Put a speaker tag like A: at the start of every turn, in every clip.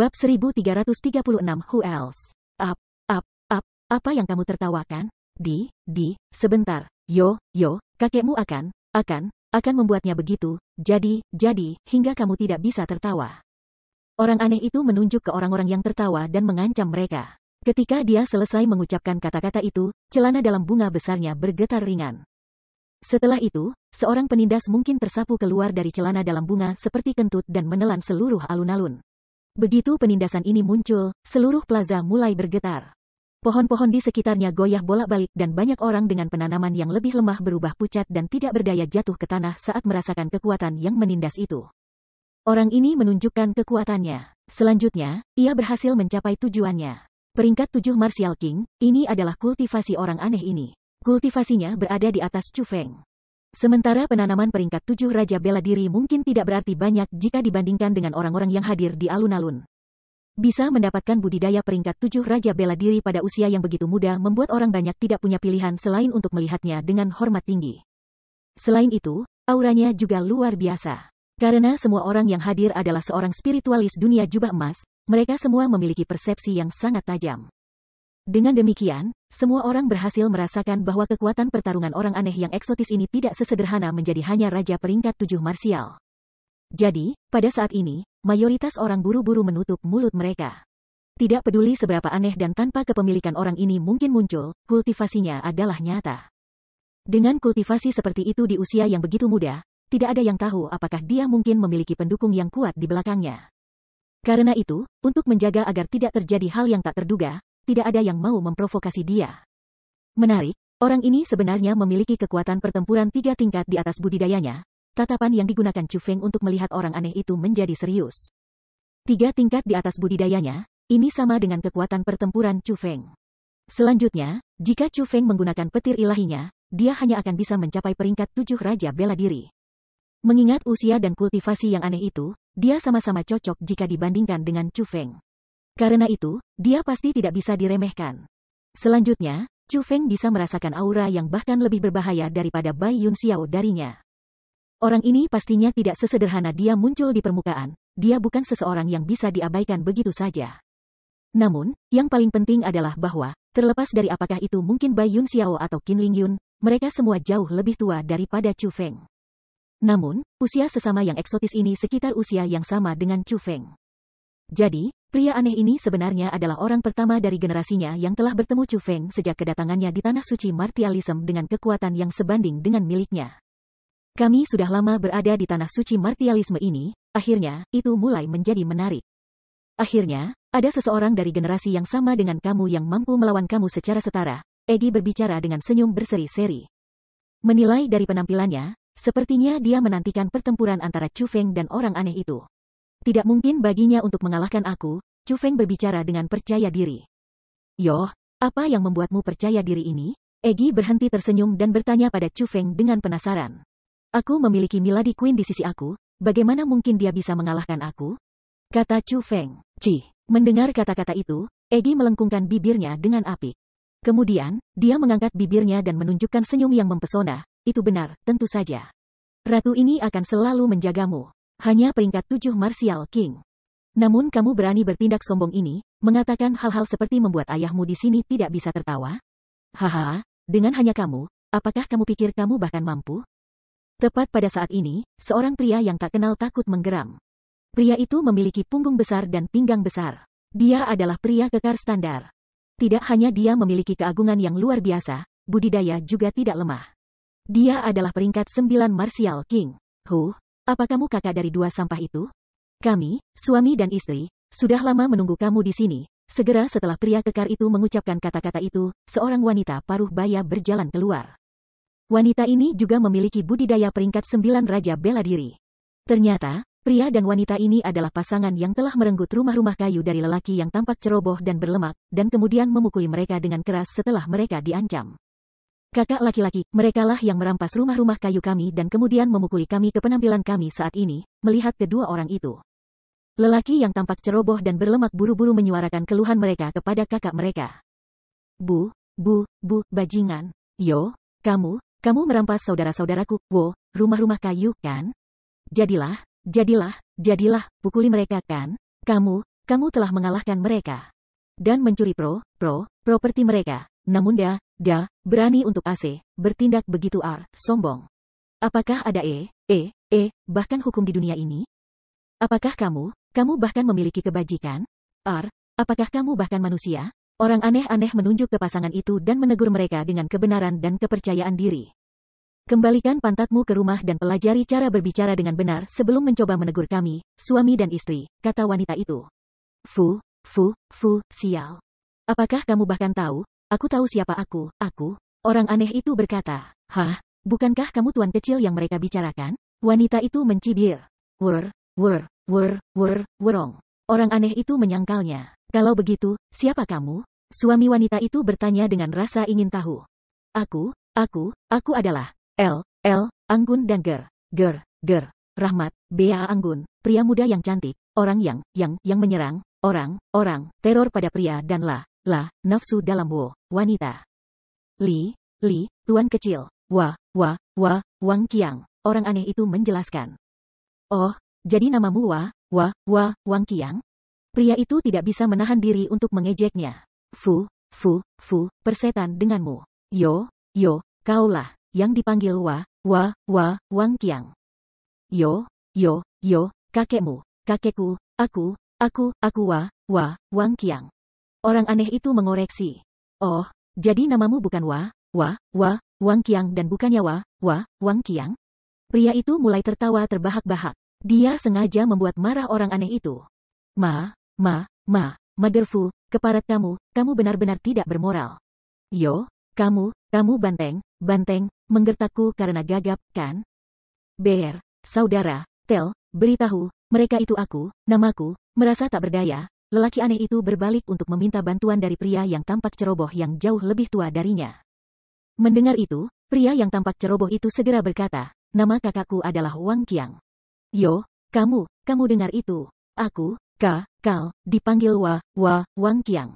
A: Bab 1336 Who else? Up, up, up, apa yang kamu tertawakan? Di, di, sebentar, yo, yo, kakekmu akan, akan, akan membuatnya begitu, jadi, jadi, hingga kamu tidak bisa tertawa. Orang aneh itu menunjuk ke orang-orang yang tertawa dan mengancam mereka. Ketika dia selesai mengucapkan kata-kata itu, celana dalam bunga besarnya bergetar ringan. Setelah itu, seorang penindas mungkin tersapu keluar dari celana dalam bunga seperti kentut dan menelan seluruh alun-alun. Begitu penindasan ini muncul, seluruh plaza mulai bergetar. Pohon-pohon di sekitarnya goyah bolak-balik dan banyak orang dengan penanaman yang lebih lemah berubah pucat dan tidak berdaya jatuh ke tanah saat merasakan kekuatan yang menindas itu. Orang ini menunjukkan kekuatannya. Selanjutnya, ia berhasil mencapai tujuannya. Peringkat 7 Martial King, ini adalah kultivasi orang aneh ini. Kultivasinya berada di atas Chu Feng. Sementara penanaman peringkat tujuh Raja Bela Diri mungkin tidak berarti banyak jika dibandingkan dengan orang-orang yang hadir di alun-alun. Bisa mendapatkan budidaya peringkat tujuh Raja Bela Diri pada usia yang begitu muda membuat orang banyak tidak punya pilihan selain untuk melihatnya dengan hormat tinggi. Selain itu, auranya juga luar biasa. Karena semua orang yang hadir adalah seorang spiritualis dunia jubah emas, mereka semua memiliki persepsi yang sangat tajam. Dengan demikian, semua orang berhasil merasakan bahwa kekuatan pertarungan orang aneh yang eksotis ini tidak sesederhana menjadi hanya raja peringkat tujuh marsial. Jadi, pada saat ini, mayoritas orang buru-buru menutup mulut mereka. Tidak peduli seberapa aneh dan tanpa kepemilikan orang ini mungkin muncul, kultivasinya adalah nyata. Dengan kultivasi seperti itu di usia yang begitu muda, tidak ada yang tahu apakah dia mungkin memiliki pendukung yang kuat di belakangnya. Karena itu, untuk menjaga agar tidak terjadi hal yang tak terduga, tidak ada yang mau memprovokasi dia. Menarik, orang ini sebenarnya memiliki kekuatan pertempuran tiga tingkat di atas budidayanya. Tatapan yang digunakan Chu Feng untuk melihat orang aneh itu menjadi serius. Tiga tingkat di atas budidayanya, ini sama dengan kekuatan pertempuran Chu Feng. Selanjutnya, jika Chu Feng menggunakan petir ilahinya, dia hanya akan bisa mencapai peringkat tujuh Raja Bela Diri. Mengingat usia dan kultivasi yang aneh itu, dia sama-sama cocok jika dibandingkan dengan Chu Feng. Karena itu, dia pasti tidak bisa diremehkan. Selanjutnya, Chu Feng bisa merasakan aura yang bahkan lebih berbahaya daripada Bai Yun Xiao darinya. Orang ini pastinya tidak sesederhana dia muncul di permukaan, dia bukan seseorang yang bisa diabaikan begitu saja. Namun, yang paling penting adalah bahwa, terlepas dari apakah itu mungkin Bai Yun Xiao atau Qin Ling Yun, mereka semua jauh lebih tua daripada Chu Feng. Namun, usia sesama yang eksotis ini sekitar usia yang sama dengan Chu Feng. Jadi, Pria aneh ini sebenarnya adalah orang pertama dari generasinya yang telah bertemu Chu Feng sejak kedatangannya di Tanah Suci Martialism dengan kekuatan yang sebanding dengan miliknya. Kami sudah lama berada di Tanah Suci Martialisme ini, akhirnya, itu mulai menjadi menarik. Akhirnya, ada seseorang dari generasi yang sama dengan kamu yang mampu melawan kamu secara setara, Egi berbicara dengan senyum berseri-seri. Menilai dari penampilannya, sepertinya dia menantikan pertempuran antara Chu Feng dan orang aneh itu. Tidak mungkin baginya untuk mengalahkan aku, Chu Feng berbicara dengan percaya diri. Yo, apa yang membuatmu percaya diri ini? Egi berhenti tersenyum dan bertanya pada Chu Feng dengan penasaran. Aku memiliki Milady Queen di sisi aku, bagaimana mungkin dia bisa mengalahkan aku? Kata Chu Feng. Cih, mendengar kata-kata itu, Egi melengkungkan bibirnya dengan apik. Kemudian, dia mengangkat bibirnya dan menunjukkan senyum yang mempesona, itu benar, tentu saja. Ratu ini akan selalu menjagamu hanya peringkat tujuh Martial King. Namun kamu berani bertindak sombong ini, mengatakan hal-hal seperti membuat ayahmu di sini tidak bisa tertawa? Haha, dengan hanya kamu, apakah kamu pikir kamu bahkan mampu? Tepat pada saat ini, seorang pria yang tak kenal takut menggeram. Pria itu memiliki punggung besar dan pinggang besar. Dia adalah pria kekar standar. Tidak hanya dia memiliki keagungan yang luar biasa, budidaya juga tidak lemah. Dia adalah peringkat sembilan Martial King. Huh, apa kamu kakak dari dua sampah itu? Kami, suami dan istri, sudah lama menunggu kamu di sini. Segera setelah pria kekar itu mengucapkan kata-kata itu, seorang wanita paruh baya berjalan keluar. Wanita ini juga memiliki budidaya peringkat sembilan Raja Bela Diri. Ternyata, pria dan wanita ini adalah pasangan yang telah merenggut rumah-rumah kayu dari lelaki yang tampak ceroboh dan berlemak, dan kemudian memukuli mereka dengan keras setelah mereka diancam. Kakak laki-laki, merekalah yang merampas rumah-rumah kayu kami dan kemudian memukuli kami ke penampilan kami saat ini, melihat kedua orang itu. Lelaki yang tampak ceroboh dan berlemak buru-buru menyuarakan keluhan mereka kepada kakak mereka. Bu, bu, bu, bajingan. Yo, kamu, kamu merampas saudara-saudaraku, wo, rumah-rumah kayu, kan? Jadilah, jadilah, jadilah, pukuli mereka, kan? Kamu, kamu telah mengalahkan mereka. Dan mencuri pro, pro, properti mereka. Namun dia, Da, berani untuk AC, bertindak begitu ar, sombong. Apakah ada E, E, E, bahkan hukum di dunia ini? Apakah kamu, kamu bahkan memiliki kebajikan? Ar, apakah kamu bahkan manusia? Orang aneh-aneh menunjuk ke pasangan itu dan menegur mereka dengan kebenaran dan kepercayaan diri. Kembalikan pantatmu ke rumah dan pelajari cara berbicara dengan benar sebelum mencoba menegur kami, suami dan istri, kata wanita itu. Fu, fu, fu, sial. Apakah kamu bahkan tahu, Aku tahu siapa aku, aku. Orang aneh itu berkata, Hah, bukankah kamu tuan kecil yang mereka bicarakan? Wanita itu mencibir. Wur, wur, wur, wur, wurong. Orang aneh itu menyangkalnya. Kalau begitu, siapa kamu? Suami wanita itu bertanya dengan rasa ingin tahu. Aku, aku, aku adalah L, L, Anggun dan Ger, Ger, Ger, Rahmat, Bea Anggun, pria muda yang cantik, orang yang, yang, yang menyerang, orang, orang, teror pada pria dan lah, lah, nafsu dalam wo wanita. Li, Li, tuan kecil. wa, wa, wa, Wang Qiang. Orang aneh itu menjelaskan. Oh, jadi namamu wa, wa, wa, Wang Qiang? Pria itu tidak bisa menahan diri untuk mengejeknya. Fu, fu, fu, persetan denganmu. Yo, yo, kaulah, yang dipanggil wa, wa, wa, Wang Qiang. Yo, yo, yo, kakekmu, kakekku, aku, aku, aku wa, wa, Wang Qiang. Orang aneh itu mengoreksi. Oh, jadi namamu bukan Wa, Wa, Wa, Wang Qiang dan bukannya Wa, Wa, Wang Qiang? Pria itu mulai tertawa terbahak-bahak. Dia sengaja membuat marah orang aneh itu. Ma, ma, ma, maderfu, keparat kamu, kamu benar-benar tidak bermoral. Yo, kamu, kamu banteng, banteng, menggertakku karena gagap, kan? Ber, saudara, Tel, beritahu, mereka itu aku, namaku, merasa tak berdaya, Lelaki aneh itu berbalik untuk meminta bantuan dari pria yang tampak ceroboh yang jauh lebih tua darinya. Mendengar itu, pria yang tampak ceroboh itu segera berkata, nama kakakku adalah Wang Qiang. Yo, kamu, kamu dengar itu. Aku, Ka, Kal, dipanggil Wa, Wa, Wang Qiang.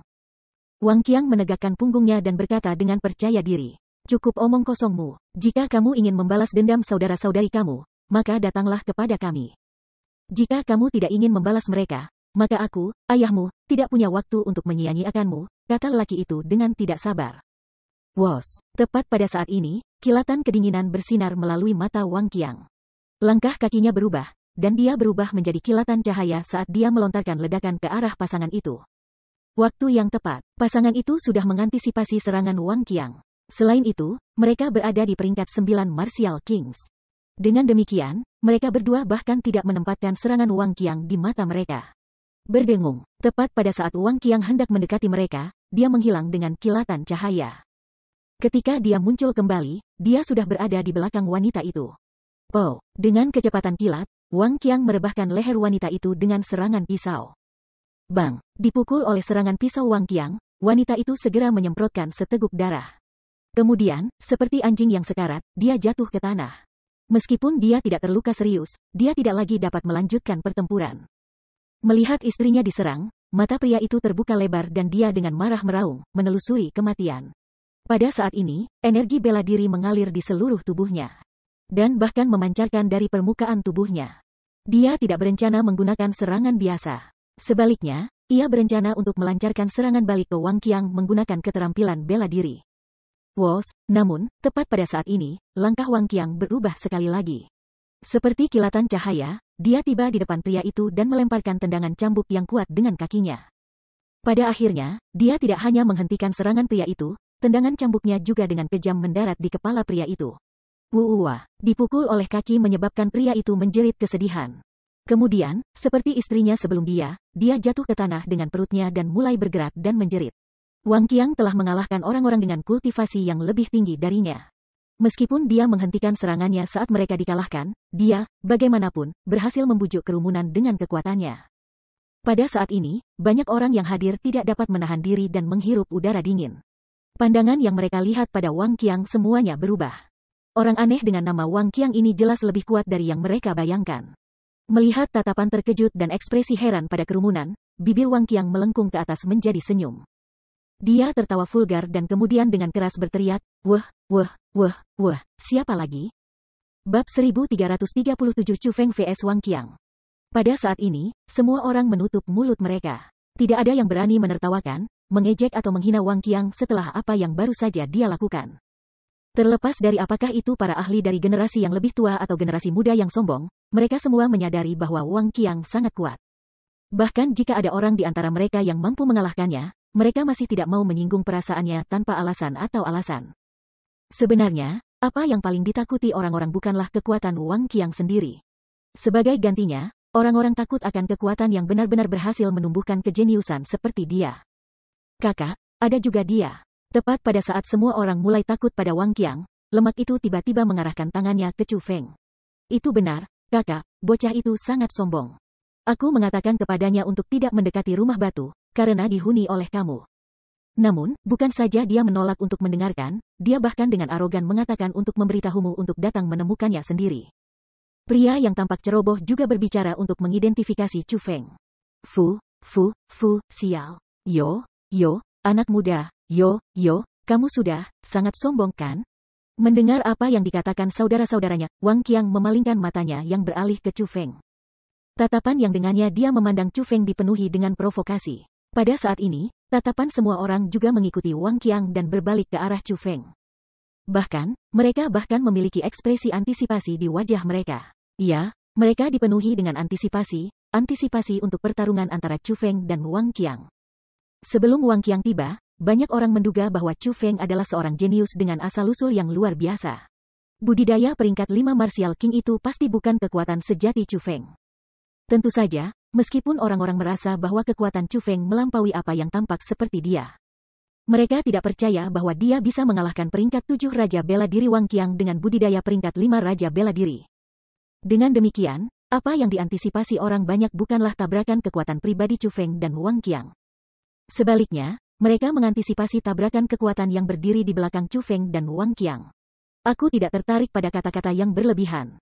A: Wang Qiang menegakkan punggungnya dan berkata dengan percaya diri. Cukup omong kosongmu. Jika kamu ingin membalas dendam saudara-saudari kamu, maka datanglah kepada kami. Jika kamu tidak ingin membalas mereka, maka aku, ayahmu, tidak punya waktu untuk menyanyiakanmu, kata lelaki itu dengan tidak sabar. Wos, tepat pada saat ini, kilatan kedinginan bersinar melalui mata Wang Qiang. Langkah kakinya berubah, dan dia berubah menjadi kilatan cahaya saat dia melontarkan ledakan ke arah pasangan itu. Waktu yang tepat, pasangan itu sudah mengantisipasi serangan Wang Qiang. Selain itu, mereka berada di peringkat 9 Martial Kings. Dengan demikian, mereka berdua bahkan tidak menempatkan serangan Wang Qiang di mata mereka. Berdengung, tepat pada saat Wang Qiang hendak mendekati mereka, dia menghilang dengan kilatan cahaya. Ketika dia muncul kembali, dia sudah berada di belakang wanita itu. Po, dengan kecepatan kilat, Wang Qiang merebahkan leher wanita itu dengan serangan pisau. Bang, dipukul oleh serangan pisau Wang Qiang, wanita itu segera menyemprotkan seteguk darah. Kemudian, seperti anjing yang sekarat, dia jatuh ke tanah. Meskipun dia tidak terluka serius, dia tidak lagi dapat melanjutkan pertempuran. Melihat istrinya diserang, mata pria itu terbuka lebar dan dia dengan marah meraung, menelusuri kematian. Pada saat ini, energi bela diri mengalir di seluruh tubuhnya. Dan bahkan memancarkan dari permukaan tubuhnya. Dia tidak berencana menggunakan serangan biasa. Sebaliknya, ia berencana untuk melancarkan serangan balik ke Wang Qiang menggunakan keterampilan bela diri. Wos, namun, tepat pada saat ini, langkah Wang Qiang berubah sekali lagi. Seperti kilatan cahaya, dia tiba di depan pria itu dan melemparkan tendangan cambuk yang kuat dengan kakinya. Pada akhirnya, dia tidak hanya menghentikan serangan pria itu, tendangan cambuknya juga dengan kejam mendarat di kepala pria itu. Wuwa, dipukul oleh kaki menyebabkan pria itu menjerit kesedihan. Kemudian, seperti istrinya sebelum dia, dia jatuh ke tanah dengan perutnya dan mulai bergerak dan menjerit. Wang Qiang telah mengalahkan orang-orang dengan kultivasi yang lebih tinggi darinya. Meskipun dia menghentikan serangannya saat mereka dikalahkan, dia, bagaimanapun, berhasil membujuk kerumunan dengan kekuatannya. Pada saat ini, banyak orang yang hadir tidak dapat menahan diri dan menghirup udara dingin. Pandangan yang mereka lihat pada Wang Qiang semuanya berubah. Orang aneh dengan nama Wang Qiang ini jelas lebih kuat dari yang mereka bayangkan. Melihat tatapan terkejut dan ekspresi heran pada kerumunan, bibir Wang Qiang melengkung ke atas menjadi senyum. Dia tertawa vulgar dan kemudian dengan keras berteriak, Wah, wah, Wah, wah, siapa lagi? Bab 1337 Chu Feng vs Wang Qiang. Pada saat ini, semua orang menutup mulut mereka. Tidak ada yang berani menertawakan, mengejek atau menghina Wang Qiang setelah apa yang baru saja dia lakukan. Terlepas dari apakah itu para ahli dari generasi yang lebih tua atau generasi muda yang sombong, mereka semua menyadari bahwa Wang Qiang sangat kuat. Bahkan jika ada orang di antara mereka yang mampu mengalahkannya, mereka masih tidak mau menyinggung perasaannya tanpa alasan atau alasan. Sebenarnya, apa yang paling ditakuti orang-orang bukanlah kekuatan Wang Qiang sendiri. Sebagai gantinya, orang-orang takut akan kekuatan yang benar-benar berhasil menumbuhkan kejeniusan seperti dia. Kakak, ada juga dia. Tepat pada saat semua orang mulai takut pada Wang Qiang, lemak itu tiba-tiba mengarahkan tangannya ke Chu Feng. Itu benar, kakak, bocah itu sangat sombong. Aku mengatakan kepadanya untuk tidak mendekati rumah batu, karena dihuni oleh kamu. Namun, bukan saja dia menolak untuk mendengarkan, dia bahkan dengan arogan mengatakan untuk memberitahumu untuk datang menemukannya sendiri. Pria yang tampak ceroboh juga berbicara untuk mengidentifikasi Chu Feng. Fu, Fu, Fu, sial. Yo, yo, anak muda, yo, yo, kamu sudah, sangat sombong kan? Mendengar apa yang dikatakan saudara-saudaranya, Wang Qiang memalingkan matanya yang beralih ke Chu Feng. Tatapan yang dengannya dia memandang Chu Feng dipenuhi dengan provokasi. Pada saat ini, Tatapan semua orang juga mengikuti Wang Qiang dan berbalik ke arah Chu Feng. Bahkan, mereka bahkan memiliki ekspresi antisipasi di wajah mereka. Ya, mereka dipenuhi dengan antisipasi, antisipasi untuk pertarungan antara Chu Feng dan Wang Qiang. Sebelum Wang Qiang tiba, banyak orang menduga bahwa Chu Feng adalah seorang jenius dengan asal-usul yang luar biasa. Budidaya peringkat lima Martial King itu pasti bukan kekuatan sejati Chu Feng. Tentu saja, meskipun orang-orang merasa bahwa kekuatan Chu Feng melampaui apa yang tampak seperti dia. Mereka tidak percaya bahwa dia bisa mengalahkan peringkat tujuh Raja Bela Diri Wang Qiang dengan budidaya peringkat lima Raja Bela Diri. Dengan demikian, apa yang diantisipasi orang banyak bukanlah tabrakan kekuatan pribadi Chu Feng dan Wang Qiang. Sebaliknya, mereka mengantisipasi tabrakan kekuatan yang berdiri di belakang Chu Feng dan Wang Qiang. Aku tidak tertarik pada kata-kata yang berlebihan.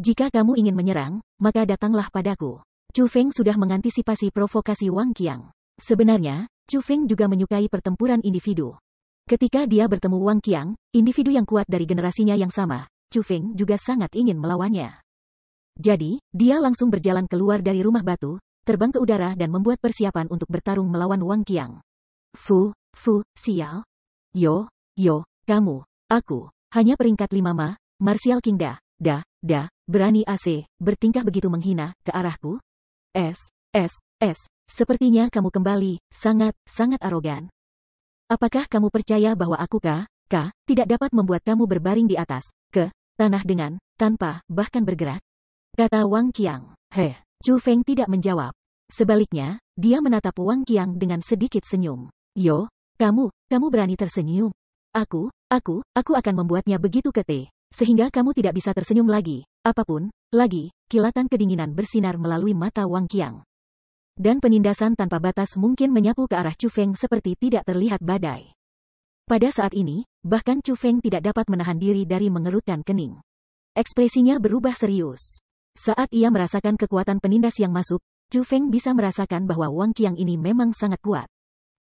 A: Jika kamu ingin menyerang, maka datanglah padaku. Chu Feng sudah mengantisipasi provokasi Wang Qiang. Sebenarnya, Chu Feng juga menyukai pertempuran individu. Ketika dia bertemu Wang Qiang, individu yang kuat dari generasinya yang sama, Chu Feng juga sangat ingin melawannya. Jadi, dia langsung berjalan keluar dari rumah batu, terbang ke udara dan membuat persiapan untuk bertarung melawan Wang Qiang. Fu, Fu, sial. Yo, yo, kamu, aku, hanya peringkat lima ma, Martial King da, da, da, berani AC, bertingkah begitu menghina, ke arahku, S, S, S, sepertinya kamu kembali, sangat, sangat arogan. Apakah kamu percaya bahwa aku K, K, tidak dapat membuat kamu berbaring di atas, ke, tanah dengan, tanpa, bahkan bergerak? Kata Wang Qiang. He, Chu Feng tidak menjawab. Sebaliknya, dia menatap Wang Qiang dengan sedikit senyum. Yo, kamu, kamu berani tersenyum. Aku, aku, aku akan membuatnya begitu kete, sehingga kamu tidak bisa tersenyum lagi, apapun, lagi, kilatan kedinginan bersinar melalui mata Wang Qiang. Dan penindasan tanpa batas mungkin menyapu ke arah Chu Feng seperti tidak terlihat badai. Pada saat ini, bahkan Chu Feng tidak dapat menahan diri dari mengerutkan kening. Ekspresinya berubah serius. Saat ia merasakan kekuatan penindas yang masuk, Chu Feng bisa merasakan bahwa Wang Qiang ini memang sangat kuat.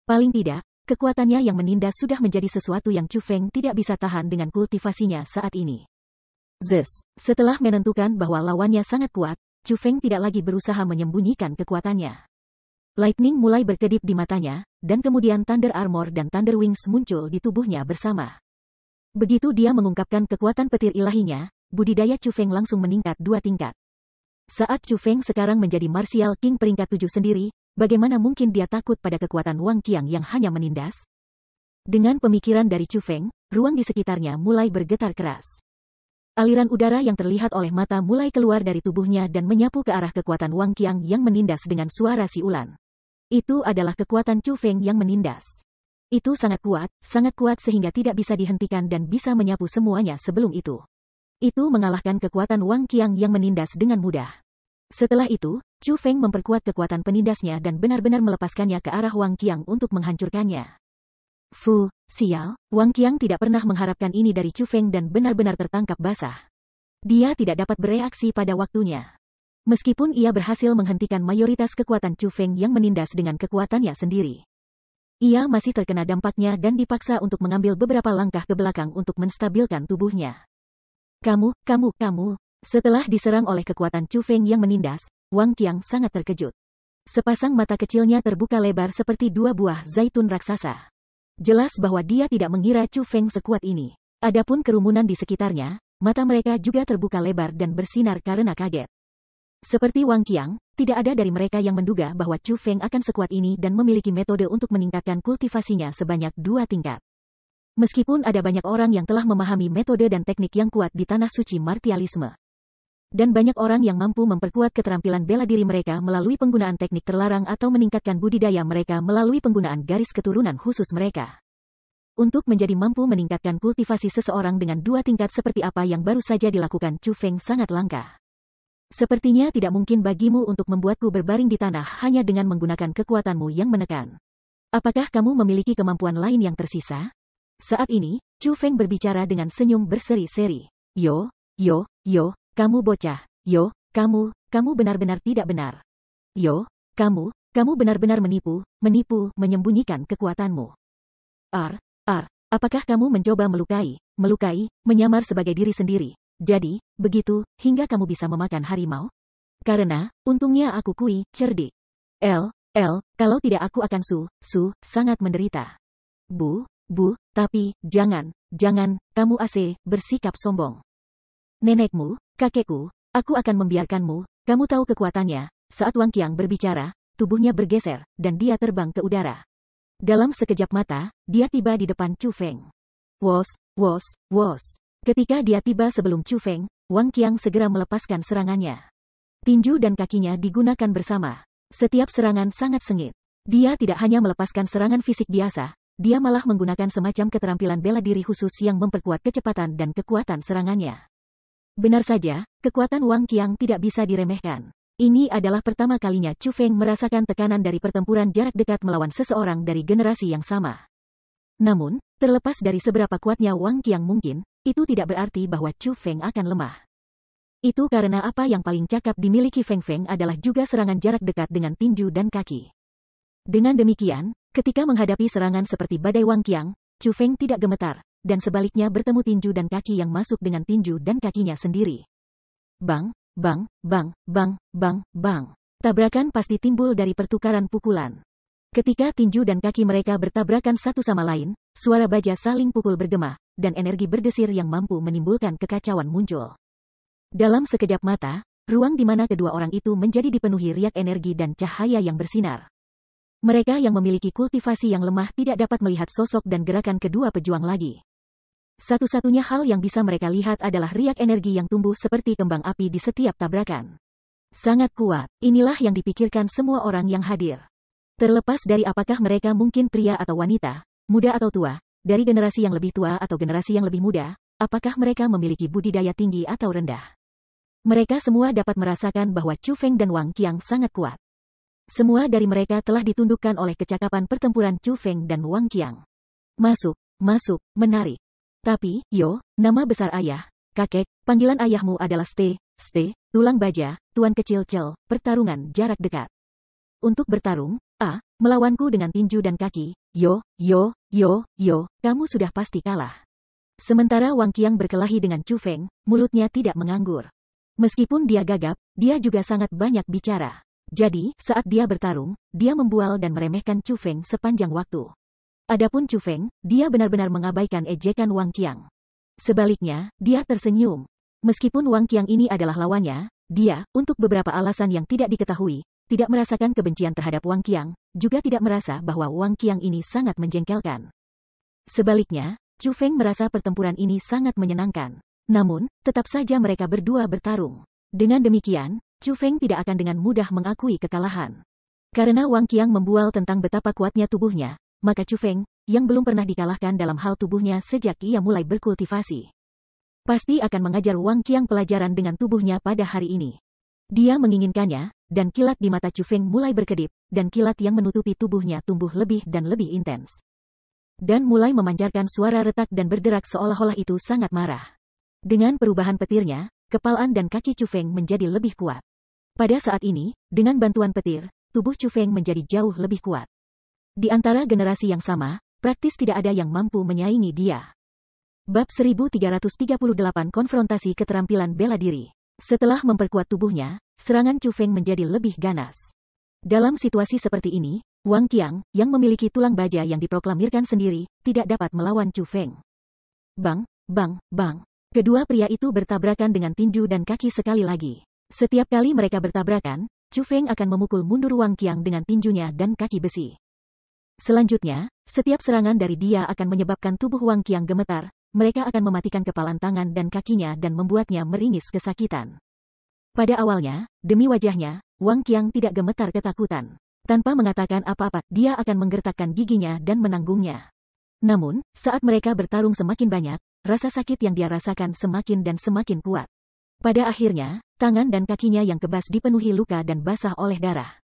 A: Paling tidak, kekuatannya yang menindas sudah menjadi sesuatu yang Chu Feng tidak bisa tahan dengan kultivasinya saat ini. Zeus. Setelah menentukan bahwa lawannya sangat kuat, Chu Feng tidak lagi berusaha menyembunyikan kekuatannya. Lightning mulai berkedip di matanya, dan kemudian Thunder Armor dan Thunder Wings muncul di tubuhnya bersama. Begitu dia mengungkapkan kekuatan petir ilahinya, budidaya Chu Feng langsung meningkat dua tingkat. Saat Chu Feng sekarang menjadi Martial King peringkat tujuh sendiri, bagaimana mungkin dia takut pada kekuatan Wang Qiang yang hanya menindas? Dengan pemikiran dari Chu Feng, ruang di sekitarnya mulai bergetar keras. Aliran udara yang terlihat oleh mata mulai keluar dari tubuhnya dan menyapu ke arah kekuatan Wang Qiang yang menindas dengan suara siulan. Itu adalah kekuatan Chu Feng yang menindas. Itu sangat kuat, sangat kuat sehingga tidak bisa dihentikan dan bisa menyapu semuanya sebelum itu. Itu mengalahkan kekuatan Wang Qiang yang menindas dengan mudah. Setelah itu, Chu Feng memperkuat kekuatan penindasnya dan benar-benar melepaskannya ke arah Wang Qiang untuk menghancurkannya. Fu, sial, Wang Qiang tidak pernah mengharapkan ini dari Chu Feng dan benar-benar tertangkap basah. Dia tidak dapat bereaksi pada waktunya. Meskipun ia berhasil menghentikan mayoritas kekuatan Chu Feng yang menindas dengan kekuatannya sendiri. Ia masih terkena dampaknya dan dipaksa untuk mengambil beberapa langkah ke belakang untuk menstabilkan tubuhnya. Kamu, kamu, kamu. Setelah diserang oleh kekuatan Chu Feng yang menindas, Wang Qiang sangat terkejut. Sepasang mata kecilnya terbuka lebar seperti dua buah zaitun raksasa. Jelas bahwa dia tidak mengira Chu Feng sekuat ini. Adapun kerumunan di sekitarnya, mata mereka juga terbuka lebar dan bersinar karena kaget. Seperti Wang Qiang, tidak ada dari mereka yang menduga bahwa Chu Feng akan sekuat ini dan memiliki metode untuk meningkatkan kultivasinya sebanyak dua tingkat. Meskipun ada banyak orang yang telah memahami metode dan teknik yang kuat di Tanah Suci Martialisme, dan banyak orang yang mampu memperkuat keterampilan bela diri mereka melalui penggunaan teknik terlarang atau meningkatkan budidaya mereka melalui penggunaan garis keturunan khusus mereka. Untuk menjadi mampu meningkatkan kultivasi seseorang dengan dua tingkat seperti apa yang baru saja dilakukan Chu Feng sangat langka. Sepertinya tidak mungkin bagimu untuk membuatku berbaring di tanah hanya dengan menggunakan kekuatanmu yang menekan. Apakah kamu memiliki kemampuan lain yang tersisa? Saat ini, Chu Feng berbicara dengan senyum berseri-seri. Yo, yo, yo, kamu bocah. Yo, kamu, kamu benar-benar tidak benar. Yo, kamu, kamu benar-benar menipu, menipu, menyembunyikan kekuatanmu. R, R, apakah kamu mencoba melukai, melukai, menyamar sebagai diri sendiri? Jadi, begitu, hingga kamu bisa memakan harimau? Karena, untungnya aku kui, cerdik. L, L, kalau tidak aku akan su, su, sangat menderita. Bu, bu, tapi, jangan, jangan, kamu AC, bersikap sombong nenekmu, kakekku, aku akan membiarkanmu, kamu tahu kekuatannya. Saat Wang Qiang berbicara, tubuhnya bergeser, dan dia terbang ke udara. Dalam sekejap mata, dia tiba di depan Chu Feng. Was, was, was. Ketika dia tiba sebelum Chu Feng, Wang Qiang segera melepaskan serangannya. Tinju dan kakinya digunakan bersama. Setiap serangan sangat sengit. Dia tidak hanya melepaskan serangan fisik biasa, dia malah menggunakan semacam keterampilan bela diri khusus yang memperkuat kecepatan dan kekuatan serangannya. Benar saja, kekuatan Wang Qiang tidak bisa diremehkan. Ini adalah pertama kalinya Chu Feng merasakan tekanan dari pertempuran jarak dekat melawan seseorang dari generasi yang sama. Namun, terlepas dari seberapa kuatnya Wang Qiang mungkin, itu tidak berarti bahwa Chu Feng akan lemah. Itu karena apa yang paling cakap dimiliki Feng Feng adalah juga serangan jarak dekat dengan tinju dan kaki. Dengan demikian, ketika menghadapi serangan seperti badai Wang Qiang, Chu Feng tidak gemetar, dan sebaliknya bertemu tinju dan kaki yang masuk dengan tinju dan kakinya sendiri. Bang, bang, bang, bang, bang, bang. Tabrakan pasti timbul dari pertukaran pukulan. Ketika tinju dan kaki mereka bertabrakan satu sama lain, suara baja saling pukul bergema, dan energi berdesir yang mampu menimbulkan kekacauan muncul. Dalam sekejap mata, ruang di mana kedua orang itu menjadi dipenuhi riak energi dan cahaya yang bersinar. Mereka yang memiliki kultivasi yang lemah tidak dapat melihat sosok dan gerakan kedua pejuang lagi. Satu-satunya hal yang bisa mereka lihat adalah riak energi yang tumbuh seperti kembang api di setiap tabrakan. Sangat kuat, inilah yang dipikirkan semua orang yang hadir. Terlepas dari apakah mereka mungkin pria atau wanita, muda atau tua, dari generasi yang lebih tua atau generasi yang lebih muda, apakah mereka memiliki budidaya tinggi atau rendah. Mereka semua dapat merasakan bahwa Chu Feng dan Wang Qiang sangat kuat. Semua dari mereka telah ditundukkan oleh kecakapan pertempuran Chu Feng dan Wang Qiang. Masuk, masuk, menarik. Tapi, Yo, nama besar ayah, kakek, panggilan ayahmu adalah Ste, Ste, tulang baja, tuan kecil Cel, pertarungan jarak dekat. Untuk bertarung, A, melawanku dengan tinju dan kaki, Yo, Yo, Yo, Yo, kamu sudah pasti kalah. Sementara Wang Qiang berkelahi dengan Chu Feng, mulutnya tidak menganggur. Meskipun dia gagap, dia juga sangat banyak bicara. Jadi, saat dia bertarung, dia membual dan meremehkan Chu Feng sepanjang waktu. Adapun Chu Feng, dia benar-benar mengabaikan ejekan Wang Qiang. Sebaliknya, dia tersenyum. Meskipun Wang Qiang ini adalah lawannya, dia, untuk beberapa alasan yang tidak diketahui, tidak merasakan kebencian terhadap Wang Qiang, juga tidak merasa bahwa Wang Qiang ini sangat menjengkelkan. Sebaliknya, Chu Feng merasa pertempuran ini sangat menyenangkan. Namun, tetap saja mereka berdua bertarung. Dengan demikian, Chu Feng tidak akan dengan mudah mengakui kekalahan. Karena Wang Qiang membual tentang betapa kuatnya tubuhnya, maka Chu Feng, yang belum pernah dikalahkan dalam hal tubuhnya sejak ia mulai berkultivasi, pasti akan mengajar Wang Qiang pelajaran dengan tubuhnya pada hari ini. Dia menginginkannya, dan kilat di mata Chu Feng mulai berkedip, dan kilat yang menutupi tubuhnya tumbuh lebih dan lebih intens. Dan mulai memancarkan suara retak dan berderak seolah-olah itu sangat marah. Dengan perubahan petirnya, kepalan dan kaki Chu Feng menjadi lebih kuat. Pada saat ini, dengan bantuan petir, tubuh Chu Feng menjadi jauh lebih kuat. Di antara generasi yang sama, praktis tidak ada yang mampu menyaingi dia. Bab 1338 Konfrontasi Keterampilan Bela Diri Setelah memperkuat tubuhnya, serangan Chu Feng menjadi lebih ganas. Dalam situasi seperti ini, Wang Qiang, yang memiliki tulang baja yang diproklamirkan sendiri, tidak dapat melawan Chu Feng. Bang, bang, bang. Kedua pria itu bertabrakan dengan tinju dan kaki sekali lagi. Setiap kali mereka bertabrakan, Chu Feng akan memukul mundur Wang Qiang dengan tinjunya dan kaki besi. Selanjutnya, setiap serangan dari dia akan menyebabkan tubuh Wang Qiang gemetar, mereka akan mematikan kepalan tangan dan kakinya dan membuatnya meringis kesakitan. Pada awalnya, demi wajahnya, Wang Qiang tidak gemetar ketakutan. Tanpa mengatakan apa-apa, dia akan menggertakkan giginya dan menanggungnya. Namun, saat mereka bertarung semakin banyak, rasa sakit yang dia rasakan semakin dan semakin kuat. Pada akhirnya, tangan dan kakinya yang kebas dipenuhi luka dan basah oleh darah.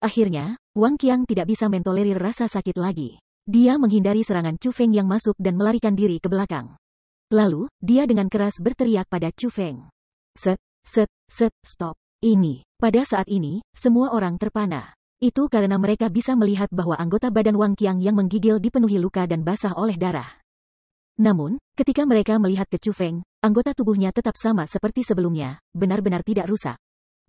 A: Akhirnya, Wang Qiang tidak bisa mentolerir rasa sakit lagi. Dia menghindari serangan Chu Feng yang masuk dan melarikan diri ke belakang. Lalu, dia dengan keras berteriak pada Chu Feng. Set, set, set, stop. Ini. Pada saat ini, semua orang terpana. Itu karena mereka bisa melihat bahwa anggota badan Wang Qiang yang menggigil dipenuhi luka dan basah oleh darah. Namun, ketika mereka melihat ke Chu Feng, anggota tubuhnya tetap sama seperti sebelumnya, benar-benar tidak rusak,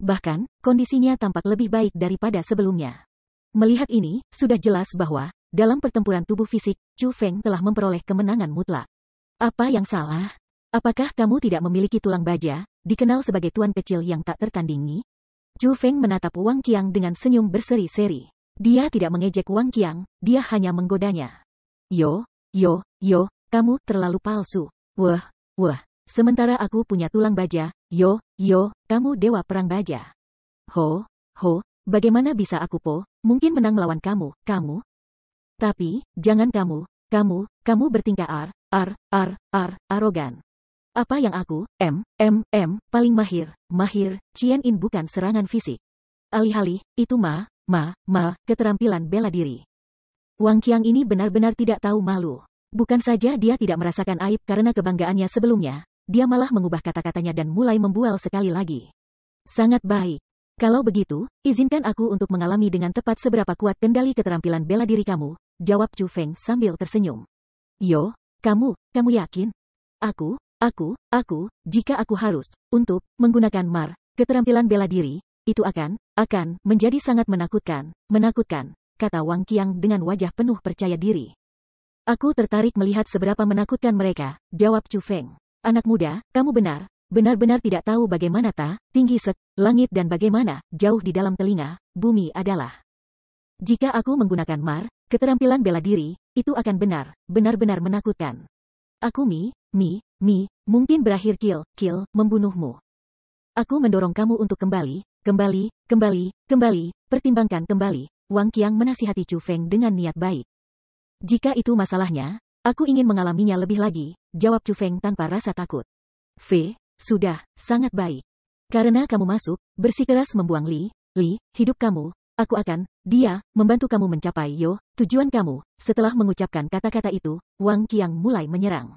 A: bahkan, kondisinya tampak lebih baik daripada sebelumnya. Melihat ini, sudah jelas bahwa, dalam pertempuran tubuh fisik, Chu Feng telah memperoleh kemenangan mutlak. Apa yang salah? Apakah kamu tidak memiliki tulang baja, dikenal sebagai tuan kecil yang tak tertandingi? Chu Feng menatap Wang Qiang dengan senyum berseri-seri. Dia tidak mengejek Wang Qiang, dia hanya menggodanya. Yo, yo, yo, kamu terlalu palsu. Wah, wah, sementara aku punya tulang baja, Yo, yo, kamu dewa perang baja. Ho, ho, bagaimana bisa aku po, mungkin menang melawan kamu, kamu? Tapi, jangan kamu, kamu, kamu bertingkah ar, ar, ar, ar, arogan. Apa yang aku, M, M, M, paling mahir, mahir, Cien In bukan serangan fisik. Alih-alih, itu ma, ma, ma, keterampilan bela diri. Wang Qiang ini benar-benar tidak tahu malu. Bukan saja dia tidak merasakan aib karena kebanggaannya sebelumnya, dia malah mengubah kata-katanya dan mulai membual sekali lagi. Sangat baik. Kalau begitu, izinkan aku untuk mengalami dengan tepat seberapa kuat kendali keterampilan bela diri kamu, jawab Chu Feng sambil tersenyum. Yo, kamu, kamu yakin? Aku, aku, aku, jika aku harus, untuk, menggunakan mar, keterampilan bela diri, itu akan, akan, menjadi sangat menakutkan, menakutkan, kata Wang Qiang dengan wajah penuh percaya diri. Aku tertarik melihat seberapa menakutkan mereka, jawab Chu Feng. Anak muda, kamu benar, benar-benar tidak tahu bagaimana ta, tinggi sek, langit dan bagaimana, jauh di dalam telinga, bumi adalah. Jika aku menggunakan mar, keterampilan bela diri, itu akan benar, benar-benar menakutkan. Aku mi, mi, mi, mungkin berakhir kill, kill, membunuhmu. Aku mendorong kamu untuk kembali, kembali, kembali, kembali, pertimbangkan kembali, Wang Qiang menasihati Chu Feng dengan niat baik. Jika itu masalahnya, Aku ingin mengalaminya lebih lagi, jawab Chu Feng tanpa rasa takut. V, sudah, sangat baik. Karena kamu masuk, bersikeras membuang Li, Li, hidup kamu, aku akan, dia, membantu kamu mencapai Yo, tujuan kamu. Setelah mengucapkan kata-kata itu, Wang Qiang mulai menyerang.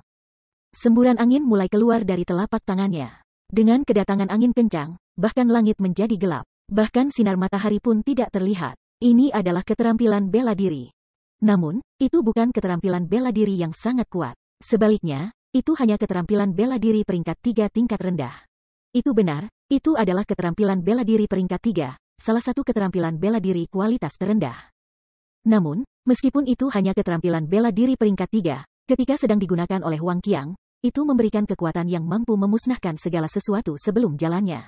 A: Semburan angin mulai keluar dari telapak tangannya. Dengan kedatangan angin kencang, bahkan langit menjadi gelap. Bahkan sinar matahari pun tidak terlihat. Ini adalah keterampilan bela diri. Namun, itu bukan keterampilan bela diri yang sangat kuat. Sebaliknya, itu hanya keterampilan bela diri peringkat tiga tingkat rendah. Itu benar, itu adalah keterampilan bela diri peringkat tiga, salah satu keterampilan bela diri kualitas terendah. Namun, meskipun itu hanya keterampilan bela diri peringkat tiga, ketika sedang digunakan oleh Wang Qiang, itu memberikan kekuatan yang mampu memusnahkan segala sesuatu sebelum jalannya.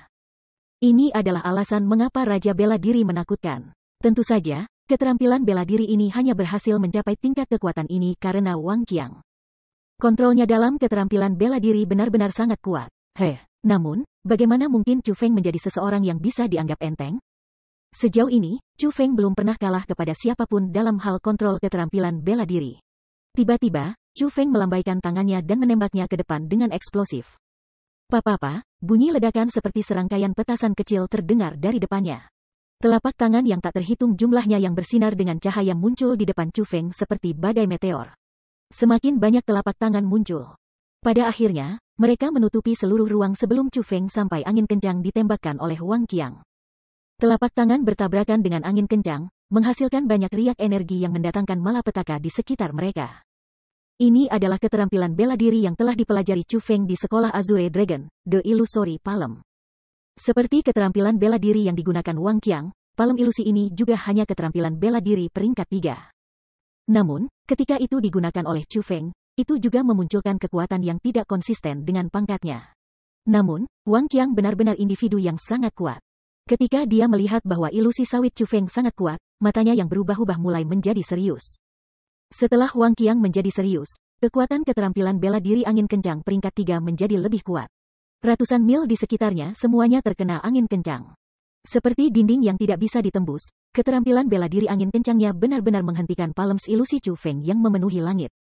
A: Ini adalah alasan mengapa Raja Bela Diri menakutkan. Tentu saja, Keterampilan bela diri ini hanya berhasil mencapai tingkat kekuatan ini karena Wang Qiang. Kontrolnya dalam keterampilan bela diri benar-benar sangat kuat. Heh, namun, bagaimana mungkin Chu Feng menjadi seseorang yang bisa dianggap enteng? Sejauh ini, Chu Feng belum pernah kalah kepada siapapun dalam hal kontrol keterampilan bela diri. Tiba-tiba, Chu Feng melambaikan tangannya dan menembaknya ke depan dengan eksplosif. papa bunyi ledakan seperti serangkaian petasan kecil terdengar dari depannya. Telapak tangan yang tak terhitung jumlahnya yang bersinar dengan cahaya muncul di depan Chu Feng seperti badai meteor. Semakin banyak telapak tangan muncul. Pada akhirnya, mereka menutupi seluruh ruang sebelum Chu Feng sampai angin kencang ditembakkan oleh Wang Qiang. Telapak tangan bertabrakan dengan angin kencang, menghasilkan banyak riak energi yang mendatangkan malapetaka di sekitar mereka. Ini adalah keterampilan bela diri yang telah dipelajari Chu Feng di sekolah Azure Dragon, The Illusory Palm. Seperti keterampilan bela diri yang digunakan Wang Qiang, palem ilusi ini juga hanya keterampilan bela diri peringkat tiga. Namun, ketika itu digunakan oleh Chu Feng, itu juga memunculkan kekuatan yang tidak konsisten dengan pangkatnya. Namun, Wang Qiang benar-benar individu yang sangat kuat. Ketika dia melihat bahwa ilusi sawit Chu Feng sangat kuat, matanya yang berubah-ubah mulai menjadi serius. Setelah Wang Qiang menjadi serius, kekuatan keterampilan bela diri angin kencang peringkat tiga menjadi lebih kuat. Ratusan mil di sekitarnya semuanya terkena angin kencang. Seperti dinding yang tidak bisa ditembus, keterampilan bela diri angin kencangnya benar-benar menghentikan palms ilusi Chu Feng yang memenuhi langit.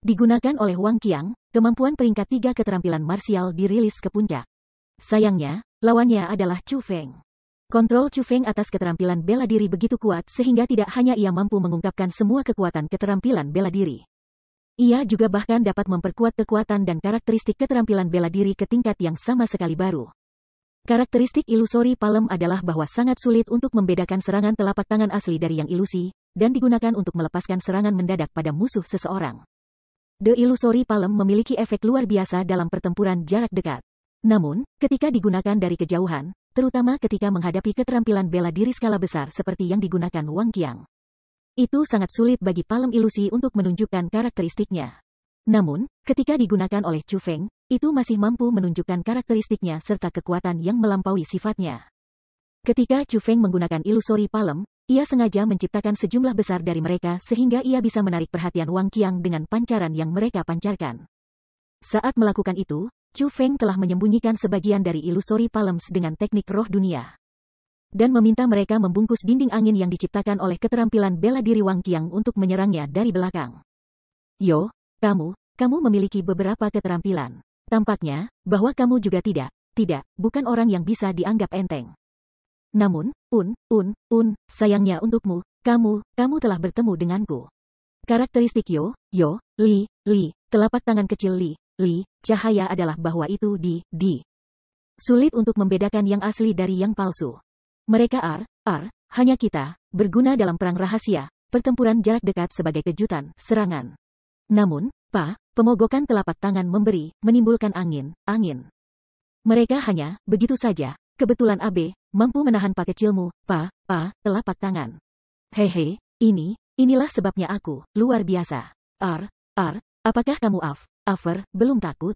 A: Digunakan oleh Wang Qiang, kemampuan peringkat tiga keterampilan marsial dirilis ke puncak. Sayangnya, lawannya adalah Chu Feng. Kontrol Chu Feng atas keterampilan bela diri begitu kuat sehingga tidak hanya ia mampu mengungkapkan semua kekuatan keterampilan bela diri. Ia juga bahkan dapat memperkuat kekuatan dan karakteristik keterampilan bela diri ke tingkat yang sama sekali baru. Karakteristik ilusori palem adalah bahwa sangat sulit untuk membedakan serangan telapak tangan asli dari yang ilusi, dan digunakan untuk melepaskan serangan mendadak pada musuh seseorang. The Illusory Palm memiliki efek luar biasa dalam pertempuran jarak dekat. Namun, ketika digunakan dari kejauhan, terutama ketika menghadapi keterampilan bela diri skala besar seperti yang digunakan Wang Qiang, itu sangat sulit bagi palem ilusi untuk menunjukkan karakteristiknya. Namun, ketika digunakan oleh Chu Feng, itu masih mampu menunjukkan karakteristiknya serta kekuatan yang melampaui sifatnya. Ketika Chu Feng menggunakan ilusori palem, ia sengaja menciptakan sejumlah besar dari mereka sehingga ia bisa menarik perhatian Wang Qiang dengan pancaran yang mereka pancarkan. Saat melakukan itu, Chu Feng telah menyembunyikan sebagian dari ilusori palems dengan teknik roh dunia dan meminta mereka membungkus dinding angin yang diciptakan oleh keterampilan bela diri Wang Qiang untuk menyerangnya dari belakang. Yo, kamu, kamu memiliki beberapa keterampilan. Tampaknya, bahwa kamu juga tidak, tidak, bukan orang yang bisa dianggap enteng. Namun, Un, Un, Un, sayangnya untukmu, kamu, kamu telah bertemu denganku. Karakteristik Yo, Yo, Li, Li, telapak tangan kecil Li, Li, cahaya adalah bahwa itu di, di. Sulit untuk membedakan yang asli dari yang palsu. Mereka R, R, hanya kita, berguna dalam perang rahasia, pertempuran jarak dekat sebagai kejutan, serangan. Namun, Pa, pemogokan telapak tangan memberi, menimbulkan angin, angin. Mereka hanya, begitu saja, kebetulan AB, mampu menahan Pa kecilmu, Pa, Pa, telapak tangan. Hehe, ini, inilah sebabnya aku, luar biasa. R, R, apakah kamu af, Afer belum takut?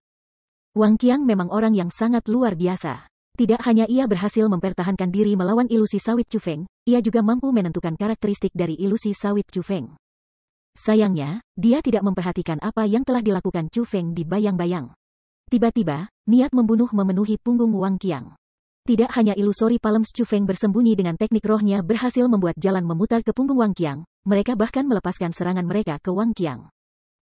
A: Wang Qiang memang orang yang sangat luar biasa. Tidak hanya ia berhasil mempertahankan diri melawan ilusi sawit Chufeng, ia juga mampu menentukan karakteristik dari ilusi sawit Chufeng. Sayangnya, dia tidak memperhatikan apa yang telah dilakukan Chufeng di bayang-bayang. Tiba-tiba, niat membunuh memenuhi punggung Wang Qiang. Tidak hanya ilusori Palms Chufeng bersembunyi dengan teknik rohnya berhasil membuat jalan memutar ke punggung Wang Qiang, mereka bahkan melepaskan serangan mereka ke Wang Qiang.